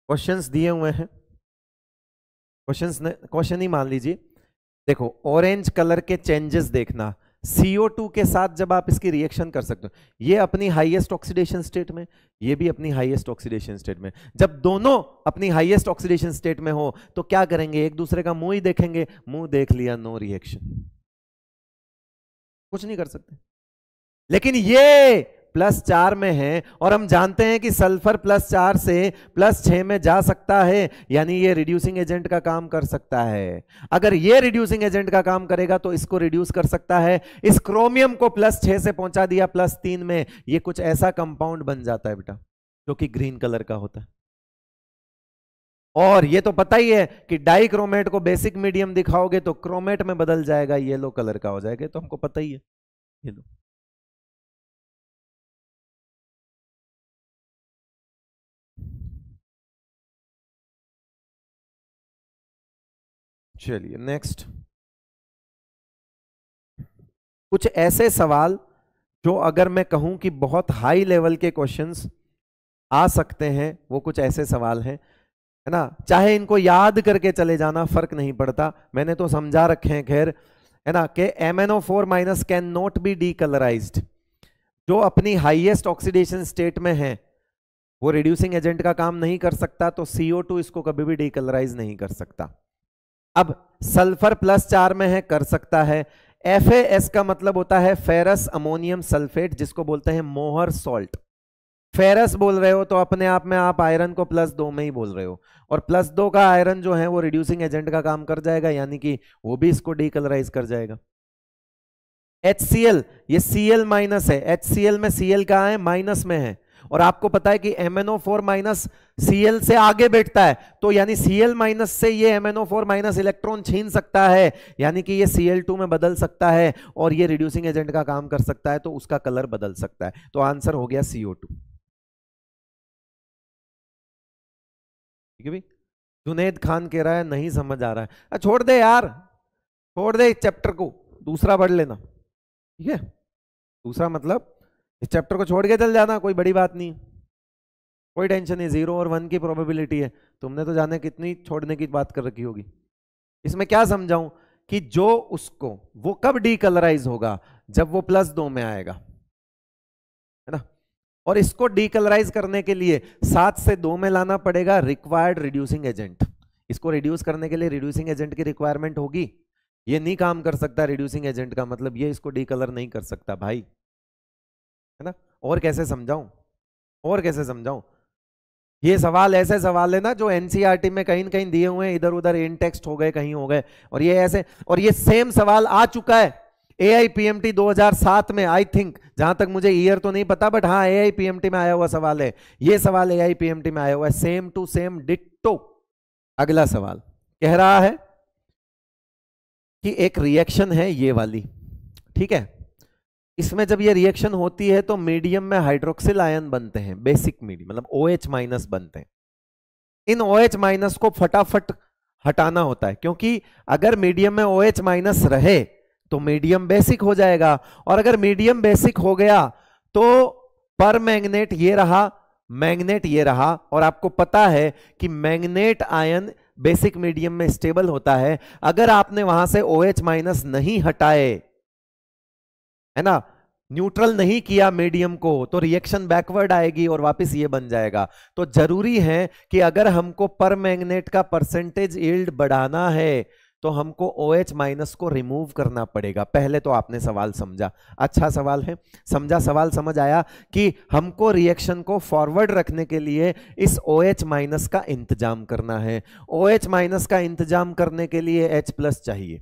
क्वेश्चंस दिए हुए हैं क्वेश्चंस ने क्वेश्चन ही मान लीजिए देखो ऑरेंज कलर के चेंजेस देखना CO2 के साथ जब आप इसकी रिएक्शन कर सकते हो ये अपनी हाईएस्ट ऑक्सीडेशन स्टेट में ये भी अपनी हाईएस्ट ऑक्सीडेशन स्टेट में जब दोनों अपनी हाईएस्ट ऑक्सीडेशन स्टेट में हो तो क्या करेंगे एक दूसरे का मुंह ही देखेंगे मुंह देख लिया नो रिएक्शन कुछ नहीं कर सकते लेकिन ये प्लस चार में है और हम जानते हैं कि सल्फर प्लस चार से प्लस छ में जा सकता है यानी ये रिड्यूसिंग एजेंट का काम कर सकता है अगर ये रिड्यूसिंग एजेंट का काम करेगा तो इसको रिड्यूस कर सकता है इस क्रोमियम को प्लस छः से पहुंचा दिया प्लस तीन में ये कुछ ऐसा कंपाउंड बन जाता है बेटा जो कि ग्रीन कलर का होता है और ये तो पता ही है कि डाइक्रोमेट को बेसिक मीडियम दिखाओगे तो क्रोमेट में बदल जाएगा येलो कलर का हो जाएगा तो हमको पता ही है ये लो चलिए नेक्स्ट कुछ ऐसे सवाल जो अगर मैं कहूं कि बहुत हाई लेवल के क्वेश्चंस आ सकते हैं वो कुछ ऐसे सवाल हैं है ना चाहे इनको याद करके चले जाना फर्क नहीं पड़ता मैंने तो समझा रखे हैं खैर है ना कि M N O four minus can not be decolourise जो अपनी हाईएस्ट ऑक्सीडेशन स्टेट में है वो रिड्यूसिंग एजेंट का काम नहीं कर सकता तो सीओ टू इसको कभी भी डीकलराइज नहीं कर सकता अब सल्फर प्लस चार में है कर सकता है एफ का मतलब होता है फेरस अमोनियम सल्फेट जिसको बोलते हैं मोहर सॉल्ट फेरस बोल रहे हो तो अपने आप में आप आयरन को प्लस दो में ही बोल रहे हो और प्लस दो का आयरन जो है वो रिड्यूसिंग एजेंट का काम कर जाएगा यानी कि वो भी इसको डीकलराइज कर जाएगा एच ये सीएल माइनस है एच में सी एल है माइनस में है और आपको पता है कि M N O four minus CL से आगे बैठता है तो यानी सीएल माइनस से ये M N O four minus electron छीन सकता है यानी कि ये सीएल टू में बदल सकता है और ये रिड्यूसिंग एजेंट का काम कर सकता है तो उसका कलर बदल सकता है तो आंसर हो गया सीओ टू ठीक है जुनेद खान कह रहा है नहीं समझ आ रहा है छोड़ दे यार छोड़ दे इस चैप्टर को दूसरा पढ़ लेना ठीक है दूसरा मतलब इस चैप्टर को छोड़ के चल जाना कोई बड़ी बात नहीं कोई टेंशन नहीं जीरो और वन की प्रोबेबिलिटी है तुमने तो जाने कितनी छोड़ने की बात कर रखी होगी इसमें क्या समझाऊं कि जो उसको वो कब डीकलराइज होगा जब वो प्लस दो में आएगा है ना और इसको डीकलराइज करने के लिए सात से दो में लाना पड़ेगा रिक्वायर्ड रिड्यूसिंग एजेंट इसको रिड्यूस करने के लिए रिड्यूसिंग एजेंट की रिक्वायरमेंट होगी ये नहीं काम कर सकता रिड्यूसिंग एजेंट का मतलब ये इसको डीकलर नहीं कर सकता भाई है ना और कैसे समझाऊं और कैसे समझाऊं ये सवाल ऐसे सवाल है ना जो एनसीईआरटी e में कहीं कहीं दिए हुए हैं इधर उधर टेक्स्ट हो गए कहीं हो गए और ये ऐसे और ये सेम सवाल आ चुका है A I P M T दो हजार सात में आई थिंक जहां तक मुझे ईयर तो नहीं पता बट हाँ ए में आया हुआ सवाल है ये सवाल A I P M T में आया हुआ है सेम टू सेम डिटो अगला सवाल कह रहा है कि एक रिएक्शन है ये वाली ठीक है इसमें जब ये रिएक्शन होती है तो मीडियम में हाइड्रोक्सिल आयन बनते हैं बेसिक मीडियम मतलब ओ एच माइनस बनते हैं इन ओ एच माइनस को फटाफट हटाना होता है क्योंकि अगर मीडियम में ओ एच माइनस रहे तो मीडियम बेसिक हो जाएगा और अगर मीडियम बेसिक हो गया तो पर मैग्नेट ये रहा मैग्नेट ये रहा और आपको पता है कि मैग्नेट आयन बेसिक मीडियम में स्टेबल होता है अगर आपने वहां से ओ OH माइनस नहीं हटाए है ना न्यूट्रल नहीं किया मीडियम को तो रिएक्शन बैकवर्ड आएगी और वापस ये बन जाएगा तो जरूरी है कि अगर हमको पर मैग्नेट का परसेंटेज ईल्ड बढ़ाना है तो हमको ओ एच माइनस को रिमूव करना पड़ेगा पहले तो आपने सवाल समझा अच्छा सवाल है समझा सवाल समझ आया कि हमको रिएक्शन को फॉरवर्ड रखने के लिए इस ओ एच माइनस का इंतजाम करना है ओ एच माइनस का इंतजाम करने के लिए एच प्लस चाहिए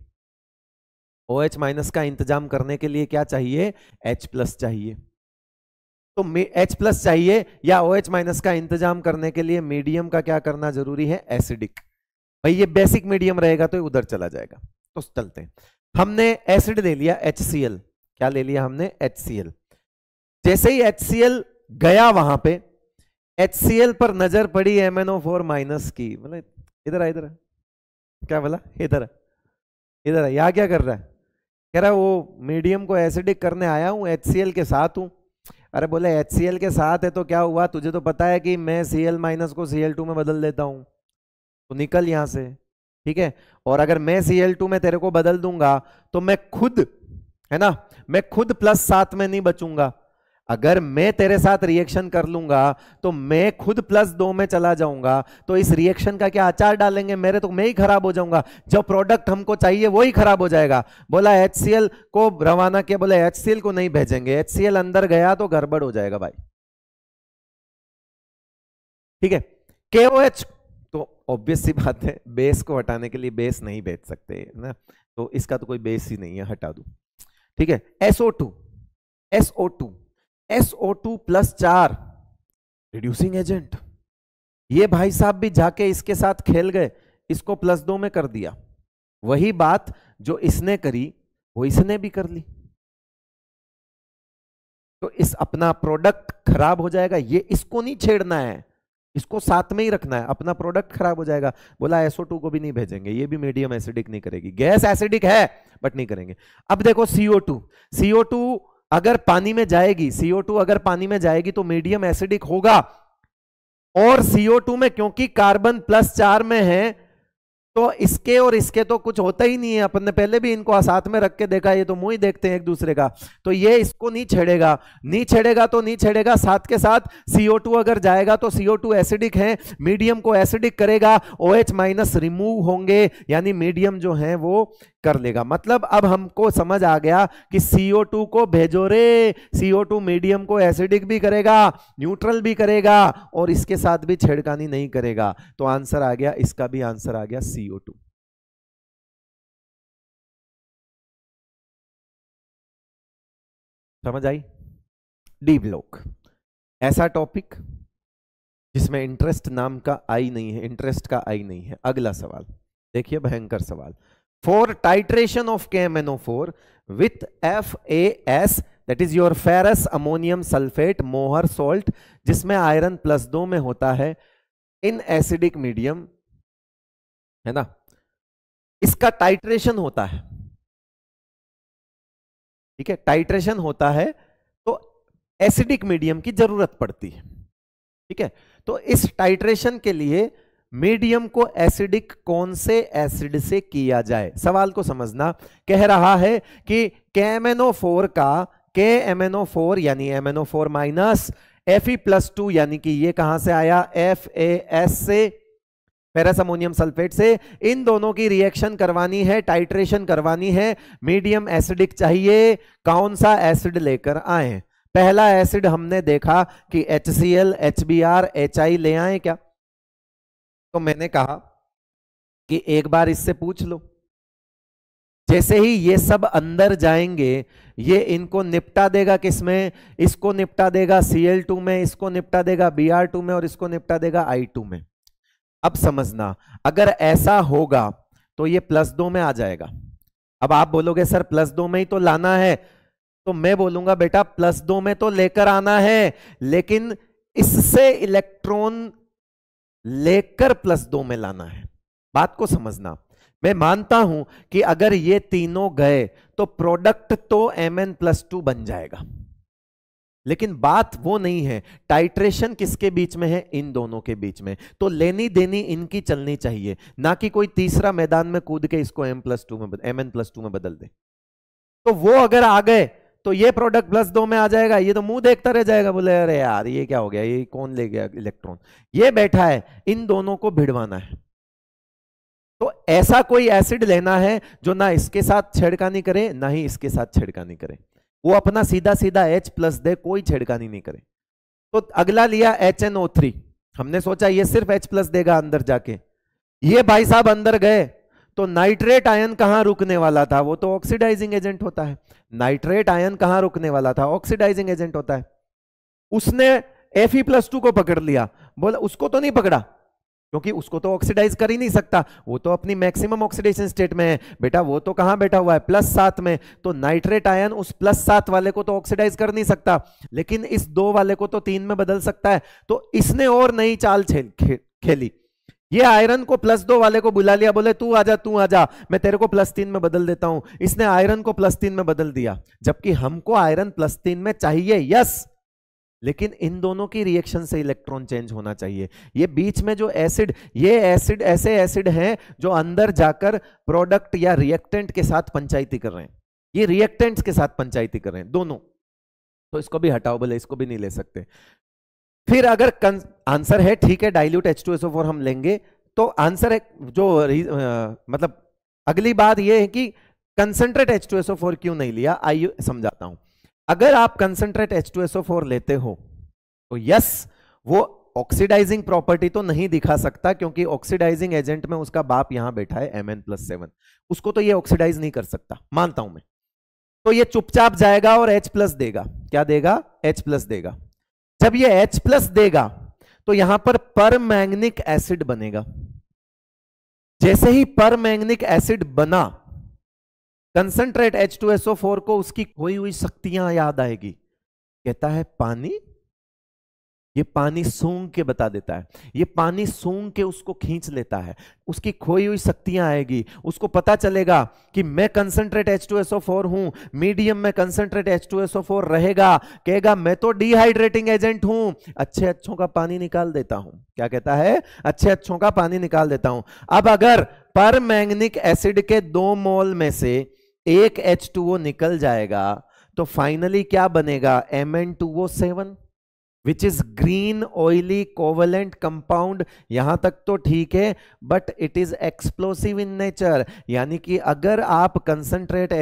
ओ एच माइनस का इंतजाम करने के लिए क्या चाहिए H प्लस चाहिए तो एच प्लस चाहिए या ओ एच माइनस का इंतजाम करने के लिए मीडियम का क्या करना जरूरी है एसिडिक भाई ये बेसिक मीडियम रहेगा तो उधर चला जाएगा तो चलते हैं हमने एसिड ले लिया एल क्या ले लिया हमने एल जैसे ही एल गया वहां पे एल पर नजर पड़ी M N O four minus की मतलब इधर आ इधर क्या बोला इधर इधर आ यहाँ क्या कर रहा है कह रहा वो मीडियम को एसिडिक करने आया हूँ एच के साथ हूँ अरे बोले एच के साथ है तो क्या हुआ तुझे तो पता है कि मैं सी एल माइनस को सी एल टू में बदल देता हूँ तो निकल यहाँ से ठीक है और अगर मैं सी एल टू में तेरे को बदल दूंगा तो मैं खुद है ना मैं खुद प्लस सात में नहीं बचूंगा अगर मैं तेरे साथ रिएक्शन कर लूंगा तो मैं खुद प्लस दो में चला जाऊंगा तो इस रिएक्शन का क्या आचार डालेंगे मेरे तो मैं ही खराब हो जाऊंगा जो प्रोडक्ट हमको चाहिए वो ही खराब हो जाएगा बोला एच को रवाना किया बोला एच को नहीं भेजेंगे एच अंदर गया तो गड़बड़ हो जाएगा भाई ठीक है के तो ऑब्वियस सी बात है बेस को हटाने के लिए बेस नहीं भेज सकते ना तो इसका तो कोई बेस ही नहीं है हटा दू ठीक है एसओ टू SO2 प्लस चार रिड्यूसिंग एजेंट ये भाई साहब भी जाके इसके साथ खेल गए इसको प्लस दो में कर दिया वही बात जो इसने करी वो इसने भी कर ली तो इस अपना प्रोडक्ट खराब हो जाएगा ये इसको नहीं छेड़ना है इसको साथ में ही रखना है अपना प्रोडक्ट खराब हो जाएगा बोला एसओ टू को भी नहीं भेजेंगे ये भी मीडियम एसिडिक नहीं करेगी गैस एसिडिक है बट नहीं करेंगे अब देखो सीओ टू सीओ टू अगर पानी में जाएगी CO2 अगर पानी में जाएगी तो मीडियम एसिडिक होगा और CO2 में क्योंकि कार्बन प्लस चार में है तो इसके और इसके तो कुछ होता ही नहीं है अपन ने पहले भी इनको साथ में रख के देखा ये तो मुंह ही देखते हैं एक दूसरे का तो ये इसको नहीं छेड़ेगा नहीं छेड़ेगा तो नहीं छेड़ेगा साथ के साथ CO2 अगर जाएगा तो CO2 एसिडिक है मीडियम को एसिडिक करेगा OH माइनस रिमूव होंगे यानी मीडियम जो है वो कर लेगा मतलब अब हमको समझ आ गया कि CO2 को भेजो रे CO2 मीडियम को एसिडिक भी करेगा न्यूट्रल भी करेगा और इसके साथ भी छेड़खानी नहीं करेगा तो आंसर आ गया इसका भी आंसर आ गया सी CO2. समझ आई डी ब्लॉक ऐसा टॉपिक जिसमें इंटरेस्ट नाम का आई नहीं है इंटरेस्ट का आई नहीं है अगला सवाल देखिए भयंकर सवाल for titration of K M N O four with F A S that is your ferrous ammonium sulphate Mohr salt जिसमें आयरन प्लस दो में होता है इन एसिडिक मीडियम है ना इसका टाइट्रेशन होता है ठीक है टाइट्रेशन होता है तो एसिडिक मीडियम की जरूरत पड़ती है ठीक है तो इस टाइट्रेशन के लिए मीडियम को एसिडिक कौन से एसिड से किया जाए सवाल को समझना कह रहा है कि के का के एम यानी M N O four minus F E plus two यानी कि ये कहां से आया एफ ए एस से पैरासमोनियम सल्फेट से इन दोनों की रिएक्शन करवानी है टाइट्रेशन करवानी है मीडियम एसिडिक चाहिए कौन सा एसिड लेकर आए पहला एसिड हमने देखा कि H C L H B R H I ले आए क्या तो मैंने कहा कि एक बार इससे पूछ लो जैसे ही ये सब अंदर जाएंगे ये इनको निपटा देगा किसमें इसको निपटा देगा टू में इसको निपटा देगा बी आर टू में और इसको निपटा देगा आई टू में अब समझना अगर ऐसा होगा तो ये प्लस दो में आ जाएगा अब आप बोलोगे सर प्लस दो में ही तो लाना है तो मैं बोलूंगा बेटा प्लस दो में तो लेकर आना है लेकिन इससे इलेक्ट्रॉन लेकर प्लस दो में लाना है बात को समझना मैं मानता हूं कि अगर ये तीनों गए तो प्रोडक्ट तो एम एन प्लस टू बन जाएगा लेकिन बात वो नहीं है टाइट्रेशन किसके बीच में है इन दोनों के बीच में तो लेनी देनी इनकी चलनी चाहिए ना कि कोई तीसरा मैदान में कूद के इसको एम प्लस टू में एम एन प्लस टू में बदल दे तो वो अगर आ गए तो ये प्रोडक्ट प्लस दो में आ जाएगा ये तो मुंह देखता रह जाएगा बोले अरे यार ये क्या हो गया ये कौन ले गया इलेक्ट्रॉन ये बैठा है इन दोनों को भिड़वाना है तो ऐसा कोई एसिड लेना है जो ना इसके साथ छेड़खानी करे ना ही इसके साथ छेड़खानी करे वो अपना सीधा सीधा एच प्लस दे कोई छेड़खानी नहीं करे तो अगला लिया एच एन ओ थ्री हमने सोचा ये सिर्फ एच प्लस देगा अंदर जाके ये भाई साहब अंदर गए तो नाइट्रेट आयन कहां रुकने वाला था वो तो ऑक्सीडाइजिंग एजेंट होता है नाइट्रेट आयन कहां रुकने वाला था ऑक्सीडाइजिंग एजेंट होता है उसने Fe प्लस टू को पकड़ लिया बोला उसको तो नहीं पकड़ा क्योंकि उसको तो ऑक्सीडाइज कर ही नहीं सकता वो तो अपनी मैक्सिमम ऑक्सीडेशन स्टेट में है बेटा वो तो कहां बैठा हुआ है प्लस सात में तो नाइट्रेट आयन उस प्लस सात वाले को तो ऑक्सीडाइज कर नहीं सकता लेकिन इस दो वाले को तो तीन में बदल सकता है तो इसने और नई चाल खे, खेली ये आयरन को प्लस दो वाले को बुला लिया बोले तू आजा तू आजा मैं तेरे को प्लस तीन में बदल देता हूं इसने आयरन को प्लस तीन में बदल दिया जबकि हमको आयरन प्लस तीन में चाहिए यस लेकिन इन दोनों की रिएक्शन से इलेक्ट्रॉन चेंज होना चाहिए ये बीच में जो एसिड ये एसिड ऐसे एसिड हैं जो अंदर जाकर प्रोडक्ट या रिएक्टेंट के साथ पंचायती कर रहे हैं ये रिएक्टेंट्स के साथ पंचायती कर रहे हैं दोनों तो इसको भी हटाओ बोले इसको भी नहीं ले सकते फिर अगर आंसर है ठीक है डायल्यूट एच हम लेंगे तो आंसर है जो आ, मतलब अगली बात यह है कि कंसेंट्रेट एच क्यों नहीं लिया आइए समझाता हूं अगर आप कंसंट्रेट H2SO4 लेते हो तो यस वो ऑक्सीडाइजिंग प्रॉपर्टी तो नहीं दिखा सकता क्योंकि ऑक्सीडाइजिंग एजेंट में उसका बाप यहां बैठा है एम एन प्लस सेवन उसको तो ये ऑक्सीडाइज नहीं कर सकता मानता हूं मैं तो ये चुपचाप जाएगा और H प्लस देगा क्या देगा H प्लस देगा जब ये H प्लस देगा तो यहां पर परमैग्निक एसिड बनेगा जैसे ही परमैग्निक एसिड बना कंसंट्रेट फोर को उसकी खोई हुई शक्तियां याद आएगी कहता है पानी ये पानी सूंघ के बता देता है ये पानी सूंघ के उसको खींच लेता है उसकी खोई हुई शक्तियां आएगी उसको पता चलेगा कि मैं concentrate H two SO four हूं मीडियम में कंसंट्रेट फोर रहेगा कहेगा मैं तो डिहाइड्रेटिंग एजेंट हूं अच्छे अच्छों का पानी निकाल देता हूं क्या कहता है अच्छे अच्छों का पानी निकाल देता हूं अब अगर पर एसिड के दो मोल में से एक एच टू ओ निकल जाएगा तो फाइनली क्या बनेगा M N two O seven which is green oily covalent compound यहां तक तो ठीक है but it is explosive in nature यानी कि अगर आप कंसनट्रेट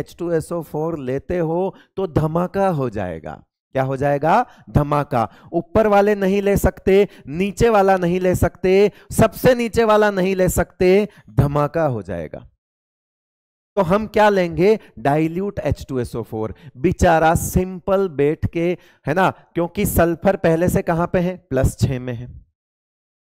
फोर लेते हो तो धमाका हो जाएगा क्या हो जाएगा धमाका ऊपर वाले नहीं ले सकते नीचे वाला नहीं ले सकते सबसे नीचे वाला नहीं ले सकते धमाका हो जाएगा तो हम क्या लेंगे डाइल्यूट H2SO4 बेचारा सिंपल बेट के है ना क्योंकि सल्फर पहले से कहां पे है प्लस छ में है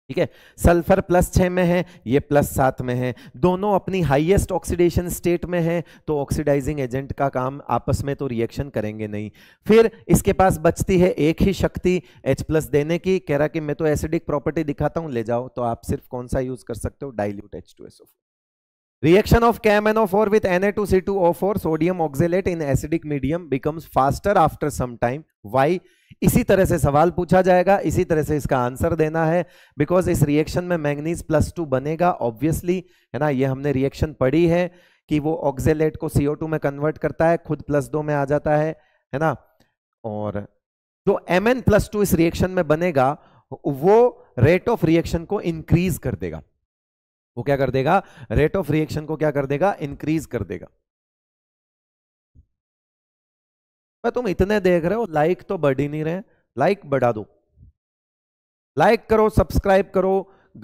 ठीक है सल्फर प्लस छ में है ये प्लस सात में है दोनों अपनी हाईएस्ट ऑक्सीडेशन स्टेट में है तो ऑक्सीडाइजिंग एजेंट का काम आपस में तो रिएक्शन करेंगे नहीं फिर इसके पास बचती है एक ही शक्ति H प्लस देने की कह रहा कि मैं तो एसिडिक प्रॉपर्टी दिखाता हूं ले जाओ तो आप सिर्फ कौन सा यूज कर सकते हो dilute H two SO four Reaction of KMnO4 with Na2C2O4 sodium oxalate in acidic medium becomes faster after some time. Why? इसी तरह से सवाल पूछा जाएगा इसी तरह से इसका आंसर देना है बिकॉज इस रिएक्शन में मैंगनीज प्लस टू बनेगा ऑब्वियसली है ना ये हमने रिएक्शन पढ़ी है कि वो ऑक्जेलेट को CO2 में कन्वर्ट करता है खुद प्लस दो में आ जाता है है ना और जो एम एन प्लस टू इस रिएक्शन में बनेगा वो रेट ऑफ रिएक्शन को इंक्रीज कर देगा वो क्या कर देगा रेट ऑफ रिएक्शन को क्या कर देगा इंक्रीज कर देगा पर तुम इतने देख रहे हो लाइक तो बढ़ ही नहीं रहे लाइक बढ़ा दो लाइक करो सब्सक्राइब करो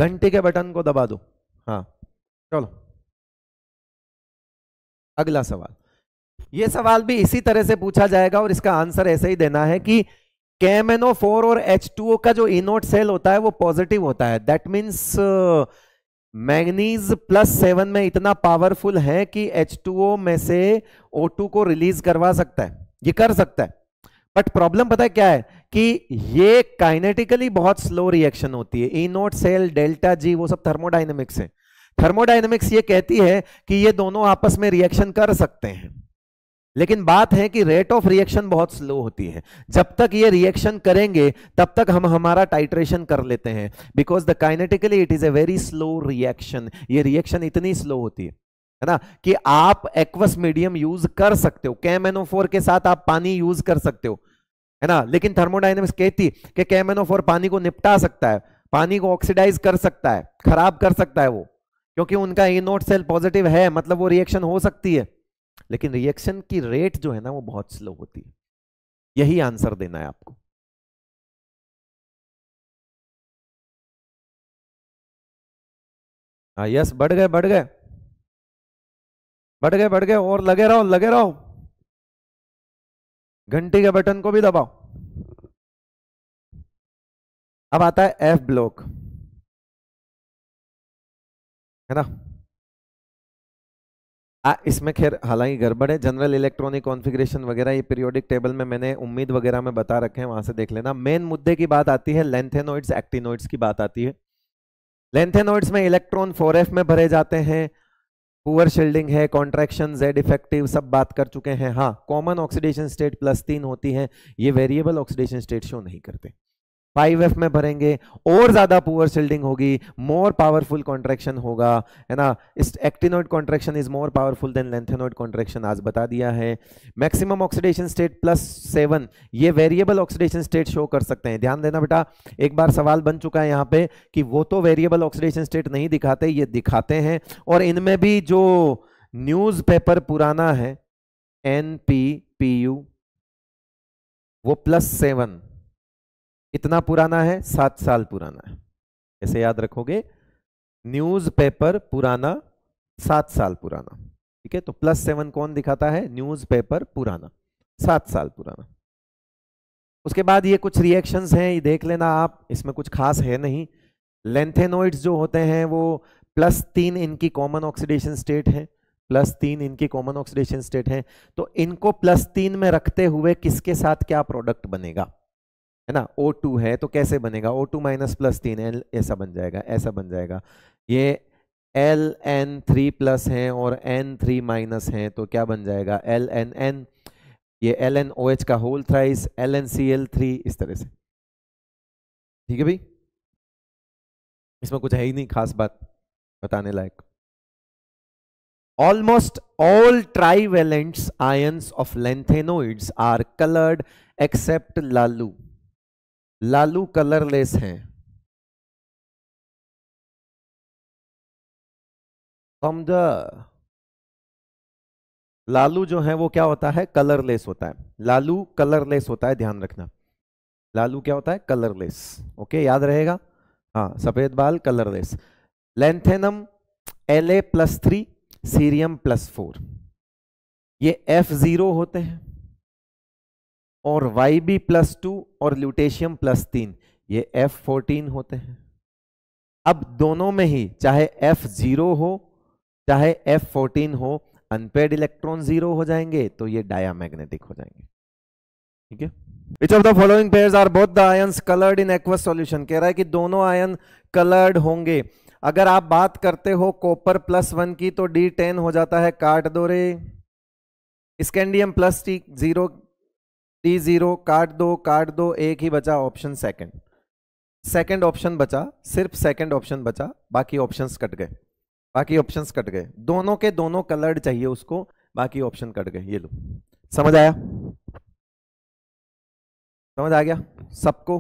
घंटे के बटन को दबा दो हाँ चलो अगला सवाल यह सवाल भी इसी तरह से पूछा जाएगा और इसका आंसर ऐसे ही देना है कि केमेनो फोर और एच टू का जो इनोट सेल होता है वो पॉजिटिव होता है that means uh, manganese plus seven में इतना पावरफुल है कि H2O में से O2 को रिलीज करवा सकता है ये कर सकता है बट प्रॉब्लम पता है क्या है कि ये काइनेटिकली बहुत स्लो रिएक्शन होती है E e naught cell delta G वो सब थर्मोडाइनमिक्स है थर्मोडाइनमिक्स ये कहती है कि ये दोनों आपस में रिएक्शन कर सकते हैं लेकिन बात है कि रेट ऑफ रिएक्शन बहुत स्लो होती है जब तक ये रिएक्शन करेंगे तब तक हम हमारा टाइट्रेशन कर लेते हैं because the kinetically it is a very slow reaction ये रिएक्शन इतनी स्लो होती है है ना कि आप एक्वस मीडियम यूज कर सकते हो कैम के साथ आप पानी यूज कर सकते हो है ना लेकिन थर्मोडाइनमिक्स कहती कि कैम पानी को निपटा सकता है पानी को ऑक्सीडाइज कर सकता है खराब कर सकता है वो क्योंकि उनका इनोट सेल पॉजिटिव है मतलब वो रिएक्शन हो सकती है लेकिन रिएक्शन की रेट जो है ना वो बहुत स्लो होती है यही आंसर देना है आपको आ, हाँ, यस बढ़ गए बढ़ गए बढ़ गए बढ़ गए और लगे रहो लगे रहो घंटी के बटन को भी दबाओ अब आता है एफ ब्लॉक है ना आ, इसमें खैर हालांकि गड़बड़ है जनरल इलेक्ट्रॉनिक कॉन्फ़िगरेशन वगैरह ये पीरियोडिक टेबल में मैंने उम्मीद वगैरह में बता रखे हैं वहाँ से देख लेना मेन मुद्दे की बात आती है लेंथेनोइड्स एक्टिनोइड्स की बात आती है लेंथेनोइड्स में इलेक्ट्रॉन एफ में भरे जाते हैं पुअर शील्डिंग है कॉन्ट्रैक्शन जेड इफेक्टिव सब बात कर चुके हैं हाँ कॉमन ऑक्सीडेशन स्टेट प्लस तीन होती है ये वेरिएबल ऑक्सीडेशन स्टेट शो नहीं करते फाइव एफ में भरेंगे और ज्यादा पुअर शील्डिंग होगी मोर पावरफुल कॉन्ट्रेक्शन होगा है ना इस actinoid contraction is more powerful than lanthanoid contraction आज बता दिया है maximum oxidation state plus seven ये वेरिएबल ऑक्सीडेशन स्टेट शो कर सकते हैं ध्यान देना बेटा एक बार सवाल बन चुका है यहाँ पे कि वो तो वेरिएबल ऑक्सीडेशन स्टेट नहीं दिखाते ये दिखाते हैं और इनमें भी जो पेपर पुराना है एन पी पी यू वो प्लस सेवन इतना पुराना है सात साल पुराना है ऐसे याद रखोगे न्यूज़पेपर पुराना सात साल पुराना ठीक है तो प्लस सेवन कौन दिखाता है न्यूज़पेपर पुराना सात साल पुराना उसके बाद ये कुछ रिएक्शंस हैं ये देख लेना आप इसमें कुछ खास है नहीं लेंथेनोइड्स जो होते हैं वो प्लस तीन इनकी कॉमन ऑक्सीडेशन स्टेट है प्लस तीन इनकी कॉमन ऑक्सीडेशन स्टेट है तो इनको प्लस तीन में रखते हुए किसके साथ क्या प्रोडक्ट बनेगा है ना ओ टू है तो कैसे बनेगा ओ टू माइनस प्लस तीन एल ऐसा बन जाएगा ऐसा बन जाएगा ये एल एन थ्री प्लस है और एन थ्री माइनस है तो क्या बन जाएगा एल एन एन ये एल एन ओ एच का whole thrice L N C L three इस तरह से ठीक है भाई इसमें कुछ है ही नहीं खास बात बताने लायक almost all trivalents ions of lanthanoids are coloured except लालू लालू कलरलेस हैं द लालू जो है वो क्या होता है कलरलेस होता है लालू कलरलेस होता है ध्यान रखना लालू क्या होता है कलरलेस ओके याद रहेगा हाँ सफेद बाल colourless lanthanum L A plus three cerium plus four ये एफ जीरो होते हैं और वाई बी प्लस टू और ल्यूटेशियम प्लस तीन ये एफ फोर्टीन होते हैं अब दोनों में ही चाहे एफ जीरो हो चाहे एफ फोर्टीन हो अनपेड इलेक्ट्रॉन जीरो हो जाएंगे तो ये डायामैग्नेटिक हो जाएंगे ठीक है which of the following pairs are both the ions coloured in aqueous solution कह रहा है कि दोनों आयन कलर्ड होंगे अगर आप बात करते हो कॉपर प्लस वन की तो डी टेन हो जाता है काट दो रे scandium plus T zero T zero काट दो काट दो एक ही बचा ऑप्शन सेकंड सेकंड ऑप्शन बचा सिर्फ सेकंड ऑप्शन बचा बाकी ऑप्शंस कट गए बाकी ऑप्शंस कट गए दोनों के दोनों कलर्ड चाहिए उसको बाकी ऑप्शन कट गए ये लो समझ आया समझ आ गया सबको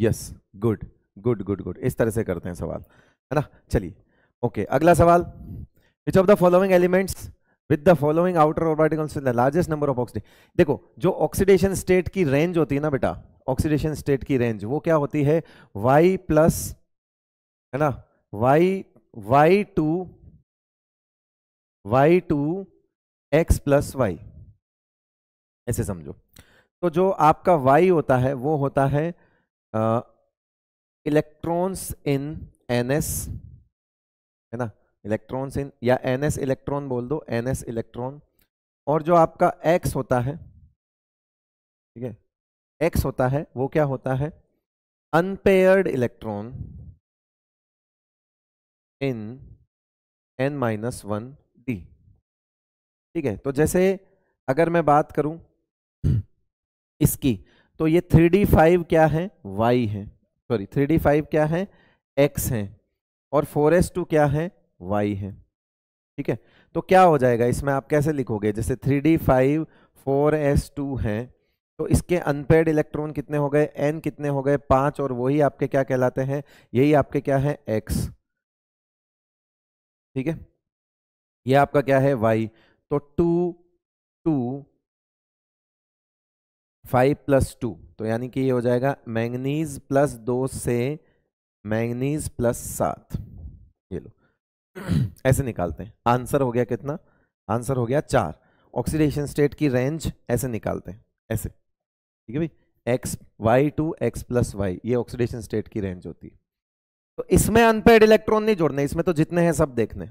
yes good good good good इस तरह से करते हैं सवाल है ना चलिए ओके अगला सवाल which of the following elements with the following outer orbitals in the largest number of oxidation देखो जो ऑक्सीडेशन स्टेट की रेंज होती है ना बेटा ऑक्सीडेशन स्टेट की रेंज वो क्या होती है वाई प्लस है ना Y Y two Y two X plus Y ऐसे समझो तो जो आपका वाई होता है वो होता है इलेक्ट्रॉन्स इन एन एस है ना इलेक्ट्रॉन इन या एन एस इलेक्ट्रॉन बोल दो एन एस इलेक्ट्रॉन और जो आपका एक्स होता है ठीक है एक्स होता है वो क्या होता है unpaired electron in N minus one D ठीक है तो जैसे अगर मैं बात करूं इसकी तो ये थ्री डी फाइव क्या है वाई है सॉरी थ्री डी फाइव क्या है एक्स है और फोर एस टू क्या है वाई है ठीक है तो क्या हो जाएगा इसमें आप कैसे लिखोगे जैसे three D five four S two है तो इसके अनपेड इलेक्ट्रॉन कितने हो गए एन कितने हो गए पांच और वही आपके क्या कहलाते हैं यही आपके क्या है एक्स ठीक है ये आपका क्या है वाई तो two two five plus two तो यानी कि ये हो जाएगा मैंगनीज प्लस दो से मैंगनीज प्लस सात ये लो ऐसे निकालते हैं आंसर हो गया कितना आंसर हो गया चार ऑक्सीडेशन स्टेट की रेंज ऐसे निकालते हैं ऐसे ठीक है भाई X Y two X plus Y ये ऑक्सीडेशन स्टेट की रेंज होती है तो इसमें अनपेड इलेक्ट्रॉन नहीं जोड़ने इसमें तो जितने हैं सब देखने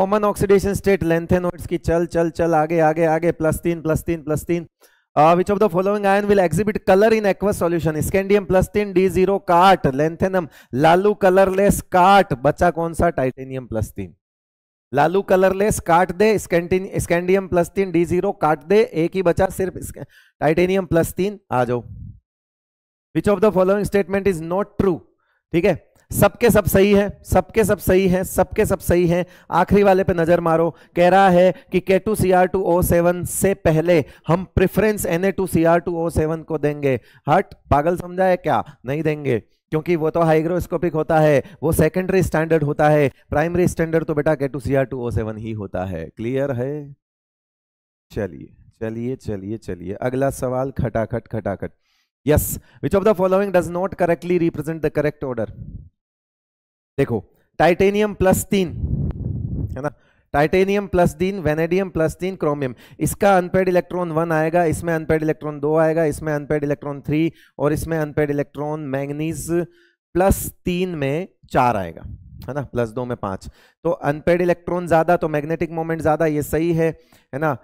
कॉमन ऑक्सीडेशन स्टेट लेंथ लेंथेनोइड्स की चल चल चल आगे आगे आगे प्लस तीन प्लस तीन प्लस तीन uh, which of the following ion will exhibit color in aqueous solution scandium plus 10 d0 cart lanthanum lalu colorless cart bacha कौन sa titanium plus tin लालू कलरलेस काट दे स्कैंडियम प्लस तीन D zero काट दे एक ही बचा सिर्फ टाइटेनियम प्लस तीन आ जाओ which of the following statement is not true ठीक है सबके सब सही है सबके सब सही है सबके सब सही है आखिरी वाले पे नजर मारो कह रहा है कि K two C R two O seven से पहले हम preference N A two C R two O seven को देंगे हट पागल समझा है क्या नहीं देंगे क्योंकि वो तो हाइग्रोस्कोपिक होता है वो सेकेंडरी स्टैंडर्ड होता है प्राइमरी स्टैंडर्ड तो बेटा K two C R two O seven ही होता है क्लियर है चलिए चलिए चलिए चलिए अगला सवाल खटाखट खटाखट yes which of the following does not correctly represent the correct order देखो टाइटेनियम प्लस तीन है ना टाइटेनियम प्लस तीन वेनेडियम प्लस तीन क्रोमियम इसका अनपेड इलेक्ट्रॉन वन आएगा इसमें अनपेड इलेक्ट्रॉन दो आएगा इसमें अनपेड इलेक्ट्रॉन थ्री और इसमें अनपेड इलेक्ट्रॉन मैंगनीज प्लस तीन में चार आएगा है ना प्लस दो में पांच तो अनपेड इलेक्ट्रॉन ज्यादा तो मैग्नेटिक मोमेंट ज्यादा ये सही है है ना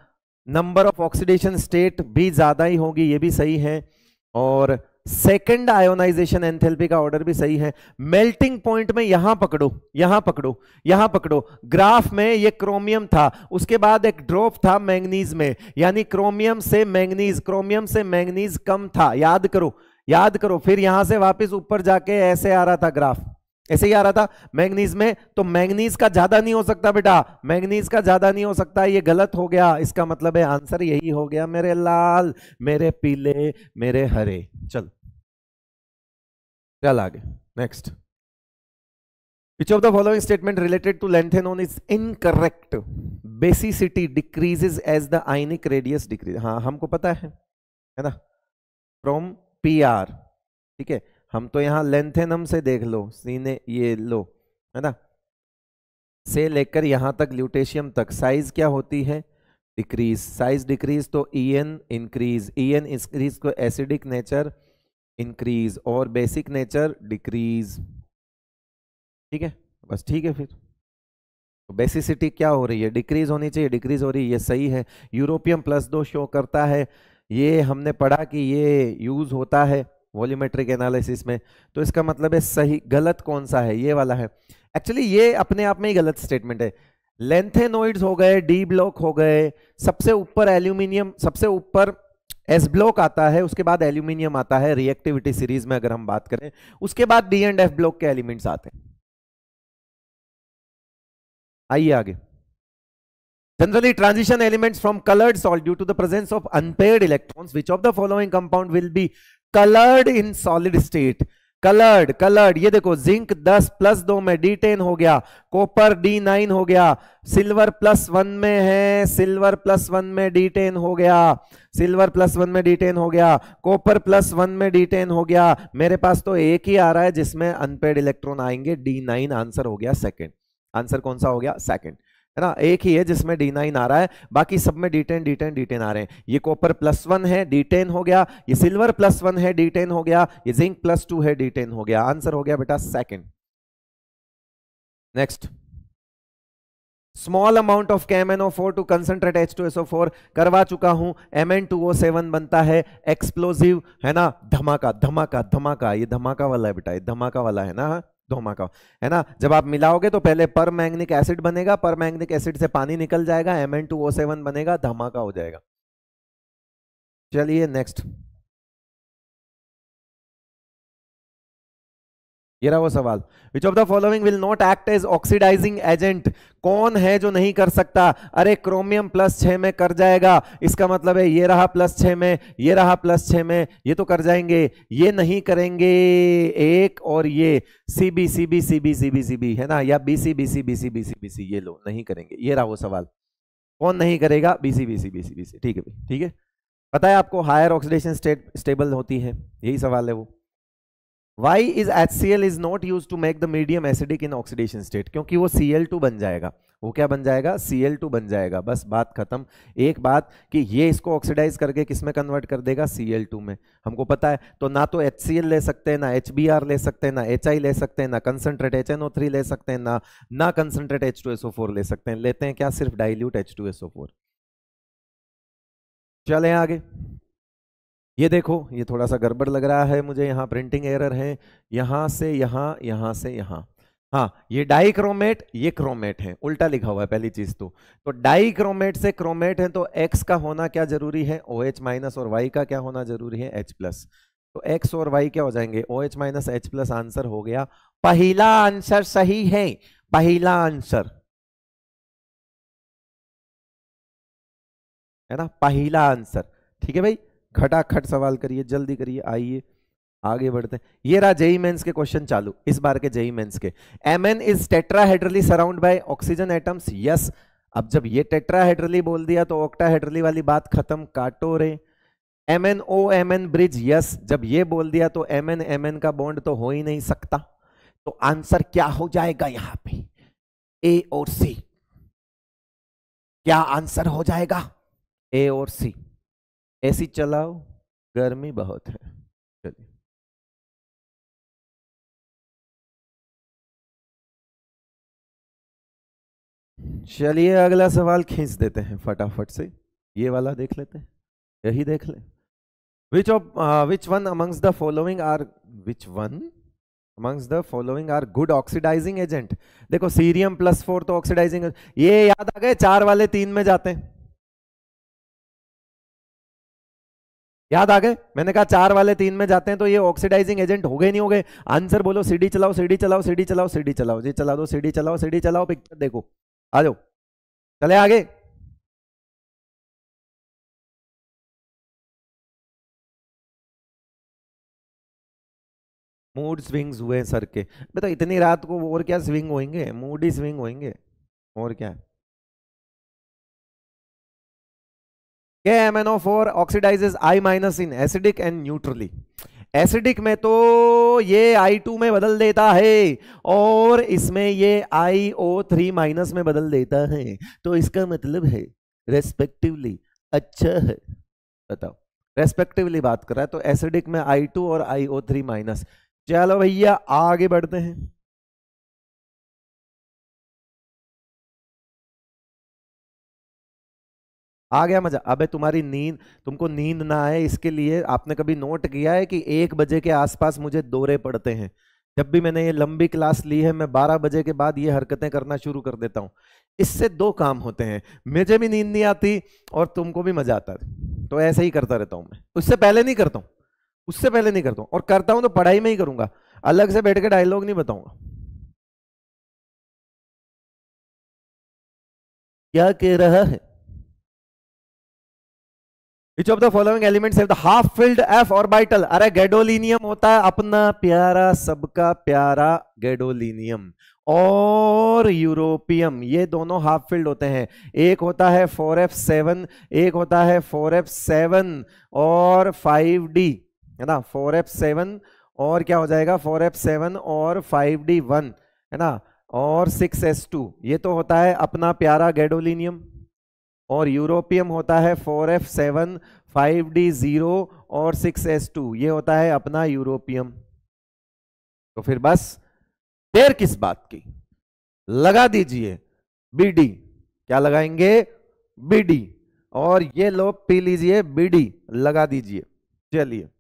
नंबर ऑफ ऑक्सीडेशन स्टेट भी ज्यादा ही होगी ये भी सही है और सेकंड आयोनाइजेशन एंथेल्पी का ऑर्डर भी सही है मेल्टिंग पॉइंट में यहां पकड़ो यहां पकड़ो यहां पकड़ो ग्राफ में ये क्रोमियम था उसके बाद एक ड्रॉप था मैंगनीज में यानी क्रोमियम से मैंगनीज क्रोमियम से मैंगनीज कम था याद करो याद करो फिर यहां से वापस ऊपर जाके ऐसे आ रहा था ग्राफ ऐसे ही आ रहा था मैंगनीज में तो मैंगनीज का ज्यादा नहीं हो सकता बेटा मैंगनीज का ज्यादा नहीं हो सकता ये गलत हो गया इसका मतलब है आंसर यही हो गया मेरे लाल मेरे पीले मेरे हरे चल चल आगे next which of the following statement related to lanthanon is incorrect basicity decreases as the ionic radius decrease हाँ हमको पता है है ना फ्रॉम पी आर ठीक है हम तो यहां लेंथेनम से देख लो सीने ये लो है ना से लेकर यहां तक ल्यूटेशियम तक साइज क्या होती है डिक्रीज साइज डिक्रीज तो E N increase E N increase को एसिडिक नेचर इंक्रीज और बेसिक नेचर डिक्रीज ठीक है बस ठीक है फिर तो बेसिसिटी क्या हो रही है डिक्रीज होनी चाहिए डिक्रीज हो रही है ये सही है यूरोपियम प्लस दो शो करता है ये हमने पढ़ा कि ये यूज होता है वॉल्यूमेट्रिक एनालिसिस में तो इसका मतलब है सही गलत कौन सा है ये वाला है एक्चुअली ये अपने आप में ही गलत स्टेटमेंट है लेंथेनोइड्स हो गए डी ब्लॉक हो गए सबसे ऊपर एल्यूमिनियम सबसे ऊपर एस ब्लॉक आता है उसके बाद एल्यूमिनियम आता है रिएक्टिविटी सीरीज में अगर हम बात करें उसके बाद डी एंड एफ ब्लॉक के एलिमेंट्स आते हैं आइए आगे generally transition elements from coloured salt due to the presence of unpaired electrons which of the following compound will be coloured in solid state coloured coloured ये देखो zinc 10 plus दो में D ten हो गया कॉपर डी नाइन हो गया silver plus one में है सिल्वर प्लस वन में डी टेन हो गया सिल्वर प्लस वन में डी टेन हो गया कॉपर प्लस वन में डी टेन हो गया मेरे पास तो एक ही आ रहा है जिसमें अनपेड इलेक्ट्रॉन आएंगे डी नाइन आंसर हो गया सेकेंड आंसर कौन सा हो गया सेकेंड है ना एक ही है जिसमें डी नाइन आ रहा है बाकी सब में D ten D ten D ten आ रहे हैं ये कॉपर प्लस वन है डी टेन हो गया ये सिल्वर प्लस वन है डी टेन हो गया ये जिंक प्लस टू है डी टेन हो गया आंसर हो गया बेटा second next small amount of K M N O four to concentrate H two S O four करवा चुका हूं M N two O seven बनता है एक्सप्लोजिव है ना धमाका धमाका धमाका ये धमाका वाला है बेटा ये धमाका वाला है ना धोमा का है ना जब आप मिलाओगे तो पहले पर मैंगनिक एसिड बनेगा पर मैंगनिक एसिड से पानी निकल जाएगा एम बनेगा धमाका हो जाएगा चलिए नेक्स्ट ये रहा वो सवाल which of the following will not act as oxidising agent कौन है जो नहीं कर सकता अरे क्रोमियम प्लस छ में कर जाएगा इसका मतलब है ये रहा प्लस छ में ये रहा प्लस छ में ये तो कर जाएंगे ये नहीं करेंगे एक और ये C B C B C B C B C B है ना या B C B C B C B C B C ये लो नहीं करेंगे ये रहा वो सवाल कौन नहीं करेगा B C B C B C B C ठीक है ठीक है पता है आपको हायर ऑक्सीडेशन स्टेट स्टेबल होती है यही सवाल है वो Y is H C L is not use to make the medium acidic in oxidation state क्योंकि वो सी एल टू बन जाएगा वो क्या बन जाएगा सी एल टू बन जाएगा बस बात खत्म एक बात कि ये इसको ऑक्सीडाइज करके किस में कन्वर्ट कर देगा सी एल टू में हमको पता है तो ना तो एच सी एल ले सकते हैं ना एच बी आर ले सकते हैं ना एच आई ले सकते हैं ना concentrate H N O three ले सकते हैं ना ना concentrate H two S O four ले सकते हैं लेते हैं क्या सिर्फ dilute H two S O four चले आगे ये देखो ये थोड़ा सा गड़बड़ लग रहा है मुझे यहाँ प्रिंटिंग एरर है यहाँ से यहाँ यहाँ से यहाँ हाँ ये डाइक्रोमेट ये क्रोमेट है उल्टा लिखा हुआ है पहली चीज तो तो डाइक्रोमेट से क्रोमेट है तो एक्स का होना क्या जरूरी है ओ एच माइनस और वाई का क्या होना जरूरी है एच प्लस तो एक्स और वाई क्या हो जाएंगे O H minus H plus answer हो गया पहला आंसर सही है पहला आंसर है ना पहला आंसर ठीक है भाई खटाखट सवाल करिए जल्दी करिए आइए आगे बढ़ते हैं ये रहा जेई मेंस के क्वेश्चन चालू इस बार के जेई मेंस के M N is tetrahedrally surround by oxygen atoms yes अब जब ये टेट्राहेड्रली बोल दिया तो ऑक्टाहेड्रली वाली बात खत्म काटो रे M N O M N bridge yes जब ये बोल दिया तो एम एन एम एन का बॉन्ड तो हो ही नहीं सकता तो आंसर क्या हो जाएगा यहां पे ए और सी क्या आंसर हो जाएगा ए और सी एसी चलाओ गर्मी बहुत है चलिए चलिए अगला सवाल खींच देते हैं फटाफट से ये वाला देख लेते हैं यही देख ले which of which one amongst the following are which one amongst the following are good oxidising agent देखो सीरियम प्लस फोर तो ऑक्सीडाइजिंग ये याद आ गए चार वाले तीन में जाते हैं याद आ गए मैंने कहा चार वाले तीन में जाते हैं तो ये ऑक्सीडाइजिंग एजेंट हो गए नहीं हो गए आंसर बोलो सीडी चलाओ सीडी चलाओ सीडी चलाओ सीडी चलाओ जी चला दो सीडी चलाओ सीडी चलाओ पिक्चर देखो आ जाओ चले आगे मूड स्विंग्स हुए सर के बेटा इतनी रात को और क्या स्विंग होएंगे मूड ही स्विंग होएंगे और क्या है KMnO4 oxidizes I- in acidic and neutrally. Acidic में तो ये I2 में बदल देता है और इसमें ये IO3 माइनस में बदल देता है तो इसका मतलब है रेस्पेक्टिवली अच्छा है बताओ रेस्पेक्टिवली बात कर रहा है तो एसिडिक में I2 और IO3 माइनस चलो भैया आगे बढ़ते हैं आ गया मजा अबे तुम्हारी नींद तुमको नींद ना आए इसके लिए आपने कभी नोट किया है कि एक बजे के आसपास मुझे दौरे पड़ते हैं जब भी मैंने ये लंबी क्लास ली है मैं बारह बजे के बाद ये हरकतें करना शुरू कर देता हूँ इससे दो काम होते हैं मुझे भी नींद नहीं आती और तुमको भी मजा आता है तो ऐसे ही करता रहता हूँ मैं उससे पहले नहीं करता हूँ उससे पहले नहीं करता हूँ और करता हूँ तो पढ़ाई में ही करूँगा अलग से बैठ के डायलॉग नहीं बताऊँगा क्या कह रहा है which of the following elements have the half filled F orbital अरे गेडोलिनियम होता है अपना प्यारा सबका प्यारा गेडोलिनियम और यूरोपियम ये दोनों हाफ फील्ड होते हैं एक होता है फोर एफ सेवन एक होता है फोर एफ सेवन और फाइव डी है ना फोर एफ सेवन और क्या हो जाएगा फोर एफ सेवन और फाइव डी वन है ना और सिक्स एस टू ये तो होता है अपना प्यारा गेडोलिनियम और यूरोपियम होता है four F seven five D zero और सिक्स एस टू ये होता है अपना यूरोपियम तो फिर बस देर किस बात की लगा दीजिए बीडी क्या लगाएंगे बीडी और ये लो पी लीजिए बीडी लगा दीजिए चलिए